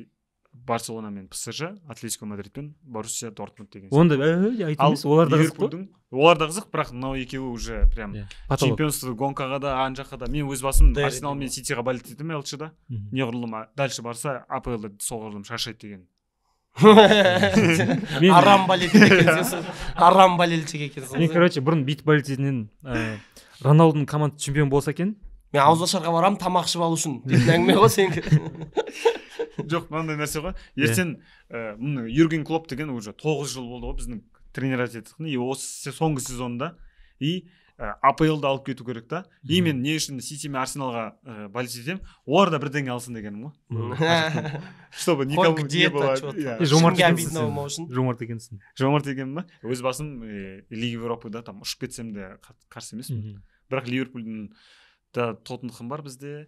барселона мен псж атлетико мадрид пен боруссия дортмунд деген онда э, э, айту олар да қызық қой олар да қызық бірақ мынау екеуі уже прям иә, чемпионство гонкаға да ана жаққа да мен өз басым арсенал мен ситиға болеть етемін лчда неғұрлым дальше барса апл соғұрлым шаршайды деген арам болельщик екенсіз арам болельщик екенсің мен короче бұрын бүйтіп болетінен э, роналдудың командасы чемпион болса екен мен ауызашарға барамын тамақ ішіп алу үшін дейтін әңгіме ғой сенікі жоқ мынандай нәрсе ғой ертең э, міне юрген клоп деген уже тоғыз жыл болды ғой біздің тренировать етіп и осы соңғы сезонда и ә, аплды алып кету керек та и мен не үшін сити мен арсеналға ә, болеть етемін олар да бірдеңе алсын дегенім ғой чтобы никому не было э, жомарт екенсің жомарт екенсің жомарт екенмін ба өз басым лига европада там ұшып кетсем де қарсы емеспін бірақ ливерпульдің да тоттенхэм бар бізде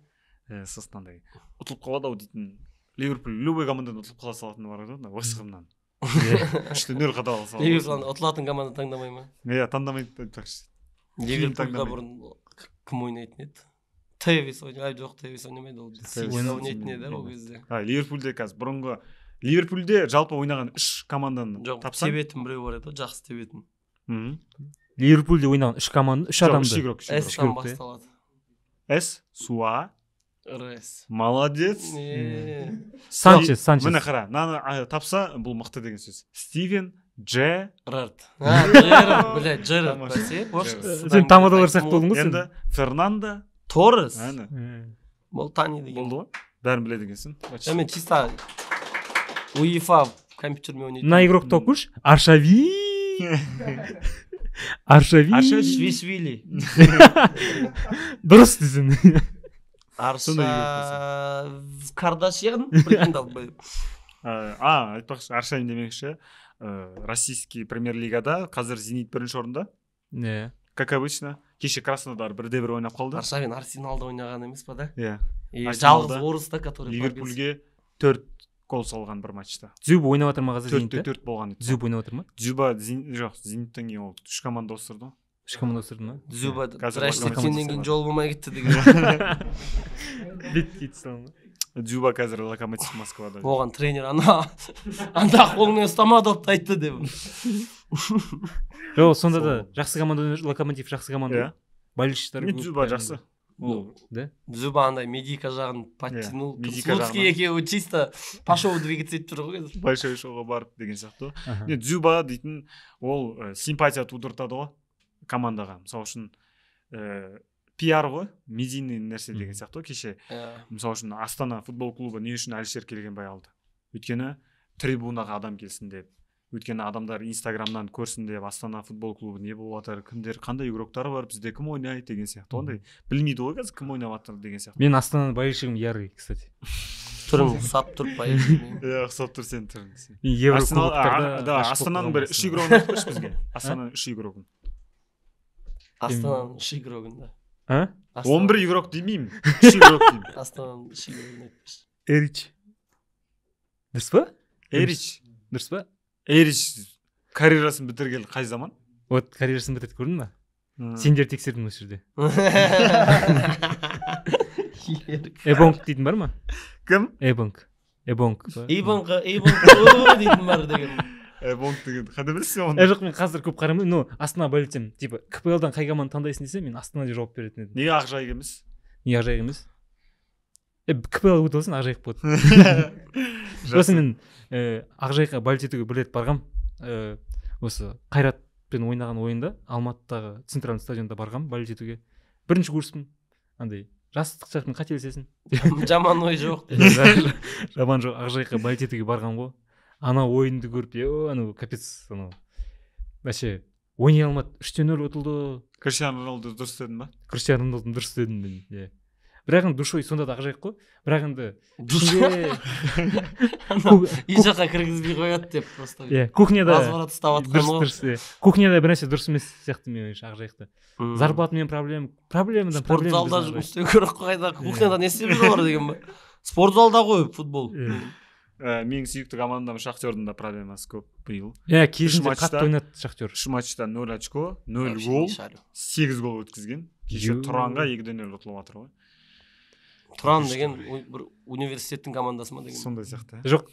сосын андай ұтылып қалады ау дейтін ливерпуль любой командадан ұтылып қала салатыны бар ғой уэсхэмнан үш нөл қадала алса ұтылатын команда таңдамай ма иә таңдамайды айтпақшы ливерпульда бұрын кім ойнайтын еді тевис ой жоқ тевис ойнамайды ол ойнайтын еді ол кезде а ливерпульде қазір бұрынғы ливерпульде жалпы ойнаған үш команданы жоқ тапсаң тебетін біреу бар еді ғой жақсы тебетін мхм ливерпульде ойнаған үш команда үш адамды үш игрок стан басталады с суа рс молодец санчес санчес міне қара мынаны тапса бұл мықты деген сөз стивен джерард джерард бля сен тамадалар сияқты болдың ғой сен енді фернандо торрес ол тани деген болды ғой бәрін біледі екенсің мен чисто уефа компьютермен ойнайтын мына игрокты алып көрші аршави аршави швишвили дұрыс десем арша кардашьян а айтпақшы аршавин демекші ыыы э, российский премьер лигада қазір зенит бірінші орында иә как обычно кеше краснодар бірде бір ойнап қалды аршавин арсеналда ойнаған емес па да иә жалғыз орыс та который ливерпульге төрт гол салған бір матчта дзюба ойнап жатыр ма қазір те төрт болған дзюба ойнап жатыр ма дзюба жоқ зениттен кейін ол үш команда ауыстырды ғой үш команда ауыстырды ма дзюба трэш кейін жолы болмай кетті деген бет дейді дзюба қазір локомотив москвада оған тренер ана анда қолыңмен ұстама допты айтты деп жоқ сонда да жақсы команда локомотив жақсы команда иә болельщиктар дзюба жақсы да дзюба андай медика жағын подтянул слуцкий иә, екеуі чисто пошел двигаться етіп тұр ғой қазір большой шоуға барып деген сияқты ғой дзюба дейтін ол э, симпатия тудыртады ғой командаға мысалы үшін ііі э, пиар ғой медийный нәрсе деген сияқты ғой кеше yeah. Иә. мысалы үшін астана футбол клубы не үшін әлішер келгенбай алды өйткені трибунаға адам келсін деп өйткені адамдар инстаграмнан көрсін деп астана футбол клубы не болып жатыр кімдер қандай игроктар бар бізде кім ойнайды деген сияқты ондай білмейді ғой қазір кім ойнап жатыр деген сияқты мен астананың болельщигімін ярый кстати түрім ұқсап тұр иә ұқсап тұр сенің түрің астананың бір үш игрогын айтып бізге астананың үш игрогын астананың үш игрогын да а он бір игрок демеймін үш игрок деймін астананың эрич дұрыс па эрич дұрыс па эрич карьерасын бітіргелі қай заман вот карьерасын бітірді көрдің ба сендер тексердің осы жерде эбонг дейтін бар ма кім эбонг эбонг эбонг эбонг дейтін бар деген болмды қандай білесің оны жоқ мен қазір көп қарамаймын но астана бөлектен типа кплдан қай команда таңдайсың десе мен астана деп жауап беретін едім неге ақжайық емес неге ақжайық емес емес э, кпл өтіп алсаң ақжайық болады сосын мен э, ақжайыққа болеть етуге бір рет барғанмын э, осы қайратпен ойнаған ойында алматыдағы центральный стадионда барғанмын етуге бірінші курспын андай жастық шақпен қателесесің жаман ой жоқ жаман жоқ ақжайыққа болеть етуге барғанмын ғой ана ойынды көріп е анау капец анау вообще ойнай алмады те нөл ұтылды криштиану роналду дұрыс дедім ба криштиан роналдуны дұрыс дедім мен иә бірақ енді душой сонда да ақжайық қой бірақ енді үй жаққа кіргізбей қояды деп просто иә кухняда дұрыс иә кухняда бір нәрсе дұрыс емес сияқты менің ойымша ақжайықта зарплатамен проблема проблемадан спорт залда жұмыс істеу керек қой қайда кухняда не істеп жүр олар деген ба спорт ғой футбол ә, э, менің сүйікті командам шахтердың да проблемасы көп биыл иә кезінде қатты ойнады шахтер үш матчта нөл очко нөл гол сегіз гол өткізген кеше тұранға екі де нөл ұтылып жатыр ғой тұран деген бір университеттің командасы ма деген сондай сияқты ә. жоқ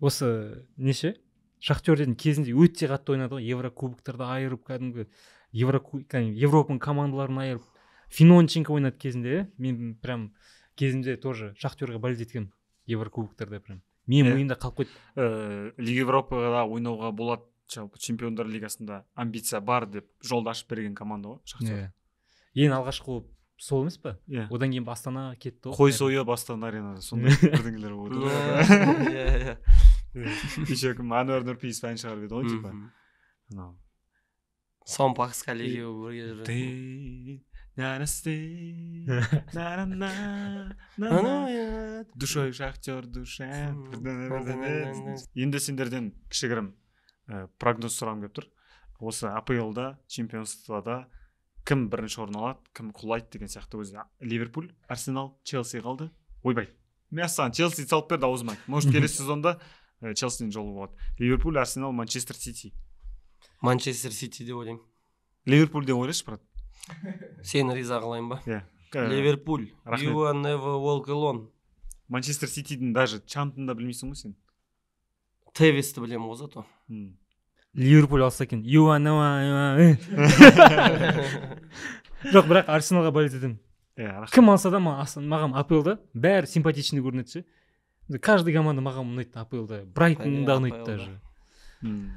осы неше шахтерден кезінде өте қатты ойнады ғой еврокубоктарды айырып кәдімгі евро европаның командаларын айырып финонченко ойнады кезінде мен прям кезінде тоже шахтерға болеть еткенмін еврокубоктарда прям менің э, миымда қалып кетті ыыы э, лига европада ойнауға болады жалпы чемпиондар лигасында амбиция бар деп жолды ашып берген команда ғой шахтер иә ең алғашқы болып сол емес па иә одан кейін астана кетті ғой қой сойып астана аренада сондай иә. бірдеңелер болып ғой иә иә еще кім әнуар нұрпейісов ән шығарып еді ғой типа анау сон паксқа бірге жүреді Душой шахтер душа. Енді сендерден кішігірім прогноз сұрағым келіп тұр. Осы апл да чемпионствода кім бірінші орын алады, кім құлайды деген сияқты өзі Ливерпуль, Арсенал, Челси қалды. Ойбай. Мен Челси салып берді аузыма. Может келесі сезонда челсидің жолы болады. Ливерпуль, Арсенал, Манчестер Сити. Манчестер Сити деп ойлаймын. Ливерпуль деп ойлашы брат? сені риза қылайын ба иә ливерпуль you are never walk alone манчестер ситидің даже чантын да білмейсің ғой сен тевисті білемін ғой зато ливерпуль алса екен жоқ бірақ арсеналға болеть етемін иә, кім алса да маған апл да бәрі симпатичный көрінеді ше каждый команда маған ұнайды да брайтон да ұнайды даже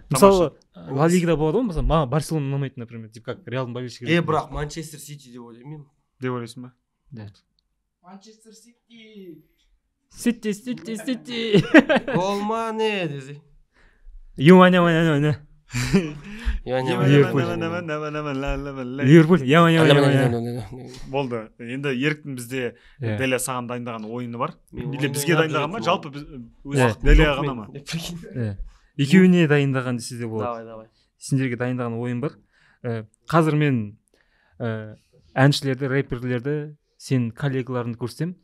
мысалы ла лигада болады ғой мысалы маған барселона ұнамайды например типа как реалдың болельщигі е бірақ манчестер сити деп ойлаймын мен деп ойлайсың ба да манчестер сити сити сити сити гол мане десе болды енді еріктің бізде деля саған дайындаған ойыны бар или бізге дайындаған ма жалпы өз ғана ма екеуіне дайындаған десе де болады давай давай сендерге дайындаған ойым бар ә, қазір мен ә, әншілерді рэперлерді сенің коллегаларыңды көрсем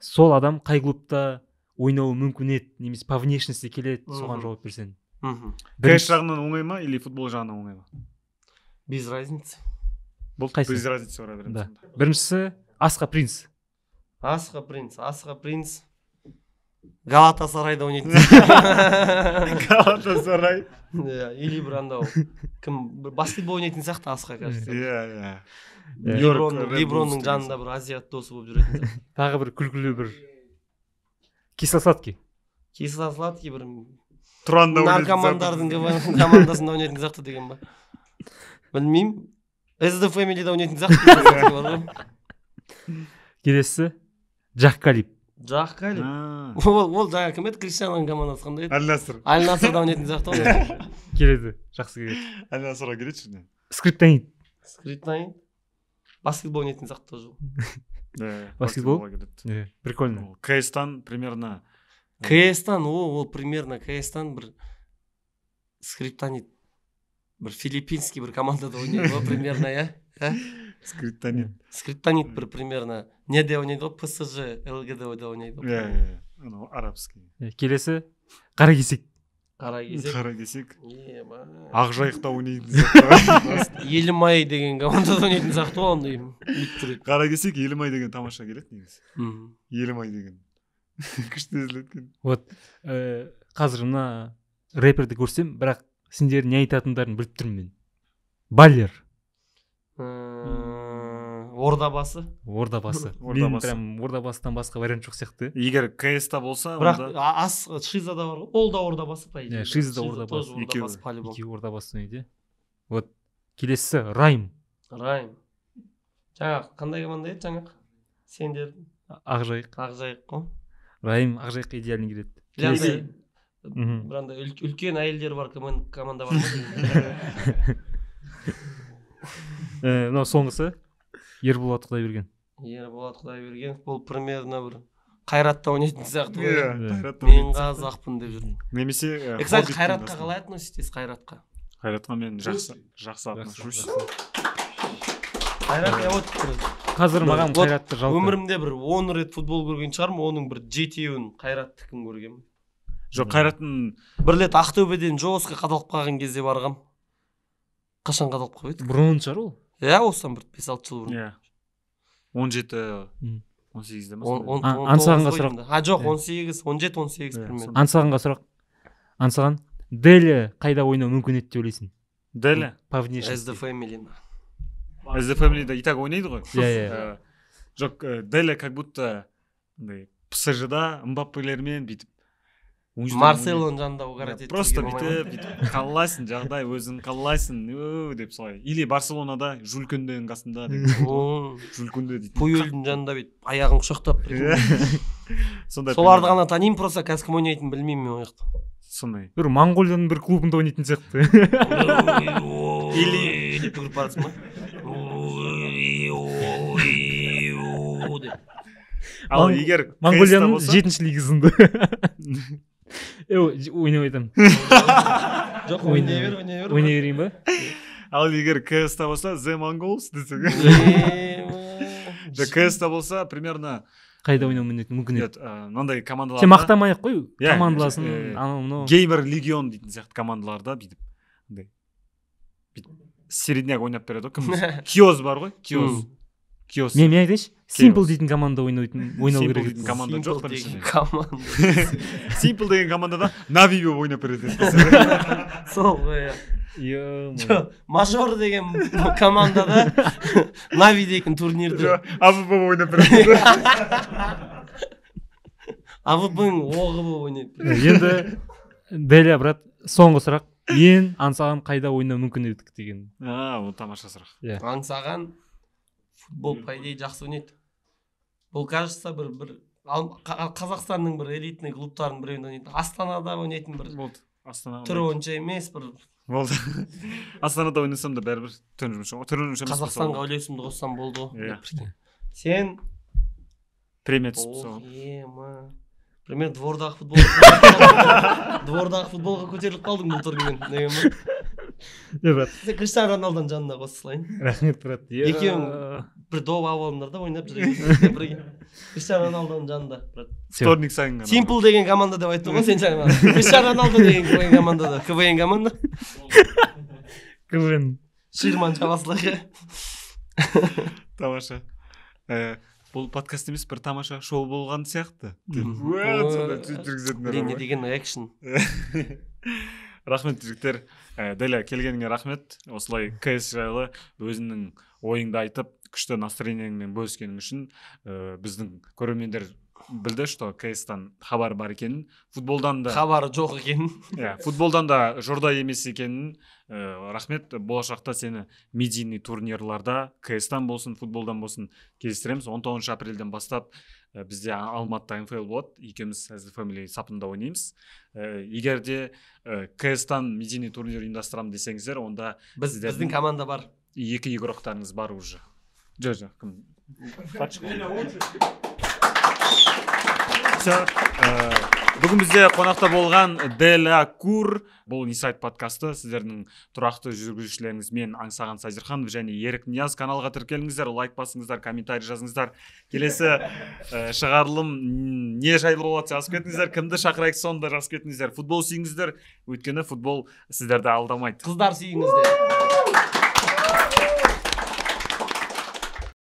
сол адам қай клубта ойнауы мүмкін еді немесе по внешности келеді соған жауап берсең мхм кэш жағынан оңай ма или футбол жағынан оңай ма без разницы болды қайсысы без разницы бара береміз да біріншісі асқа принц асқа принц асқа принц галатасарайда ойнайтын галатасарай иә или бір анау кім бір баскетбол ойнайтын сияқты асқа кажется иә иә лебронның жанында бір азиат досы болып жүретін тағы бір күлкілі бір кислосладкий кислосладкий бір тұранда наркомандардың командасында ойнайтын сияқты деген ба білмеймін сд фэмилида ойнайтын сияқты келесі ғой келесісі жак калип жаққа әлі ол ол жаңағы кім еді криштиан командасы қандай еді әлнасыр насыр ойнайтын сияқты ғой келеді жақсы келеді әл келеді шынымен скриптонит скриптонит баскетбол ойнайтын сияқты тоже баскетбол келеді прикольно кстан примерно кстан о ол примерно кстан бір скриптонит бір филиппинский бір командада ойнайды ғой примерно иә Скриптонит. Скриптонит бір примерно не ойнайды ғой псж лгдде ойнайды ғой иә иә анау арабский келесі қаракесек кесек қара кесек қара кесек ақ жайықта ойнайтын елімай деген командада ойнайтын сияқты ғой андай қара кесек елімай деген тамаша келеді негізі елімай деген күшті езіледі екен вот э, қазір мына рэперді көрсем бірақ сендердің не айтатындарыңды біліп тұрмын мен баллер ордабасы ордабасы мен прям ордабасыдан басқа вариант жоқ сияқты егер кс та болса бірақ ас шиза да бар ғой ол да ордабасы по идее шиза да ордабасы екеуі ордабасы дүниеде вот келесісі райм райм жаңағы қандай команда еді жаңағы сендер ақжайық ақжайық қой райым ақжайыққа идеально келеді бір андай үлкен әйелдер бар команда бар э, мынау соңғысы ерболат құдайберген ерболат құдайбергенов бұл примерно бір қайратта ойнайтын сияқты ғой иә, иә. мен қазақпын деп жүрмін немесе кстати қайратқа қалай относитесь қайратқа қайратқа мен жақсы жақсы отношусь қайрат я вот қазір маған қайратты жалпы өмірімде бір он рет футбол көрген шығармын оның бір жетеуін қайраттікін көргенмін жоқ қайраттың бір рет ақтөбеден жестко қадалып қалған кезде барғанмын қашан қадалып қалып еді бұрын шығар ол иә осыдан бір бес алты жыл бұрын иә он жеті он сегізде ма аңсағанға сұрақ а жоқ он сегіз он жеті он сегіз примерно аңсағанға сұрақ аңсаған дели қайда ойнау мүмкін еді деп ойлайсың дели по внешности family the family и так ойнайды ғой иә иә жоқ дели как будто андай псж да мбаппелермен бүйтіп марселоның жанында угорать просто бүйтіп бүйтіп қалайсың жағдай өзің қалайсың деп солай или барселонада жюль қасында жюль дейді пуэльдің жанында бүйтіп аяғын құшақтап сондай соларды ғана танимын просто қазір кім ойнайтынын білмеймін мен ол жақта сондай бір моңғолияның бір клубында ойнайтын сияқты или деп жүгіріп барасың ба ал егер моңғолияның жетінші лигасында ойнап айтамын жоқ ойнай бер ойнай бер ойнай берейін ба ал егер кста болса the mongols десек кста болса примерно қайда ойнау міндеті мүмкін еді мынандай командалар сен мақтамай ақ қой иә, иә, командаласын иә, анау мынау геймер легион дейтін сияқты командаларда бүйтіп андай бүйтіп середняк ойнап береді ғой киоз бар ғой киоз киос мен айтайыншы симпл дейтін команда ойнайтын ойнау керек еді команда жоқ симпл деген командада нави болып ойнап береді сол ғой жоқ мажор деген командада нави дейтін турнирде авп болып ойнап береді авп оғы болып ойнайды енді деля брат соңғы сұрақ ең аңсаған қайда ойнау мүмкін едік деген а ол тамаша сұрақ иә аңсаған футбол по идее жақсы ойнайды бұл кажется бір бір қазақстанның бір элитный клубтарының біреуінде ойнайды астанада ойнайтын бір болды астана түрі онша емес бір болды астанада ойнасам да бәрібір түрі онша қазақстанға үлесімді қоссам болды ғой иә сен премия түсіп соған примерно двордағы футбол двордағы футболға көтеріліп қалдың бұл турмен деген ба брат сен криштиану роналдоның жанына қосылайын рахмет брат екеуің бір доп алып да ойнап жүрген бірге криштиану роналдоның жанында брат вторник сайын симпл деген команда деп айтты ғой сен жаңа криштиану роналдо деген квн командада квн команда квн ширман жаба салайық иә тамаша бұл подкаст емес бір тамаша шоу болған сияқты не деген экшн рахмет жігіттер ә, деля келгеніңе рахмет осылай кс жайлы өзіңнің ойыңды айтып күшті настроениеңмен бөліскенің үшін ә, біздің көрермендер білді что кстан хабар бар екенін футболдан да хабары жоқ екенін иә футболдан да жорда емес екенін ә, рахмет болашақта сені медийный турнирларда кстан болсын футболдан болсын кездестіреміз 19 тоғызыншы апрельден бастап ә, бізде алматыда нфл болады екеуміз әзіл family сапында ойнаймыз ә, егер де ә, кстан медийный турнир ұйымдастырамын десеңіздер онда біз біздің команда бар екі игроктарыңыз бар уже жоқ жоқ кім айтса э, бүгін бізде қонақта болған деля кур бұл инсайт подкасты сіздердің тұрақты жүргізушілеріңіз мен аңсаған сазирханов және ерік нияз каналға тіркеліңіздер лайк басыңыздар комментарий жазыңыздар келесі э, шығарылым не жайлы болады жазып кетіңіздер кімді шақырайық соны да жазып кетіңіздер футбол сүйіңіздер өйткені футбол сіздерді алдамайды қыздар сүйіңіздер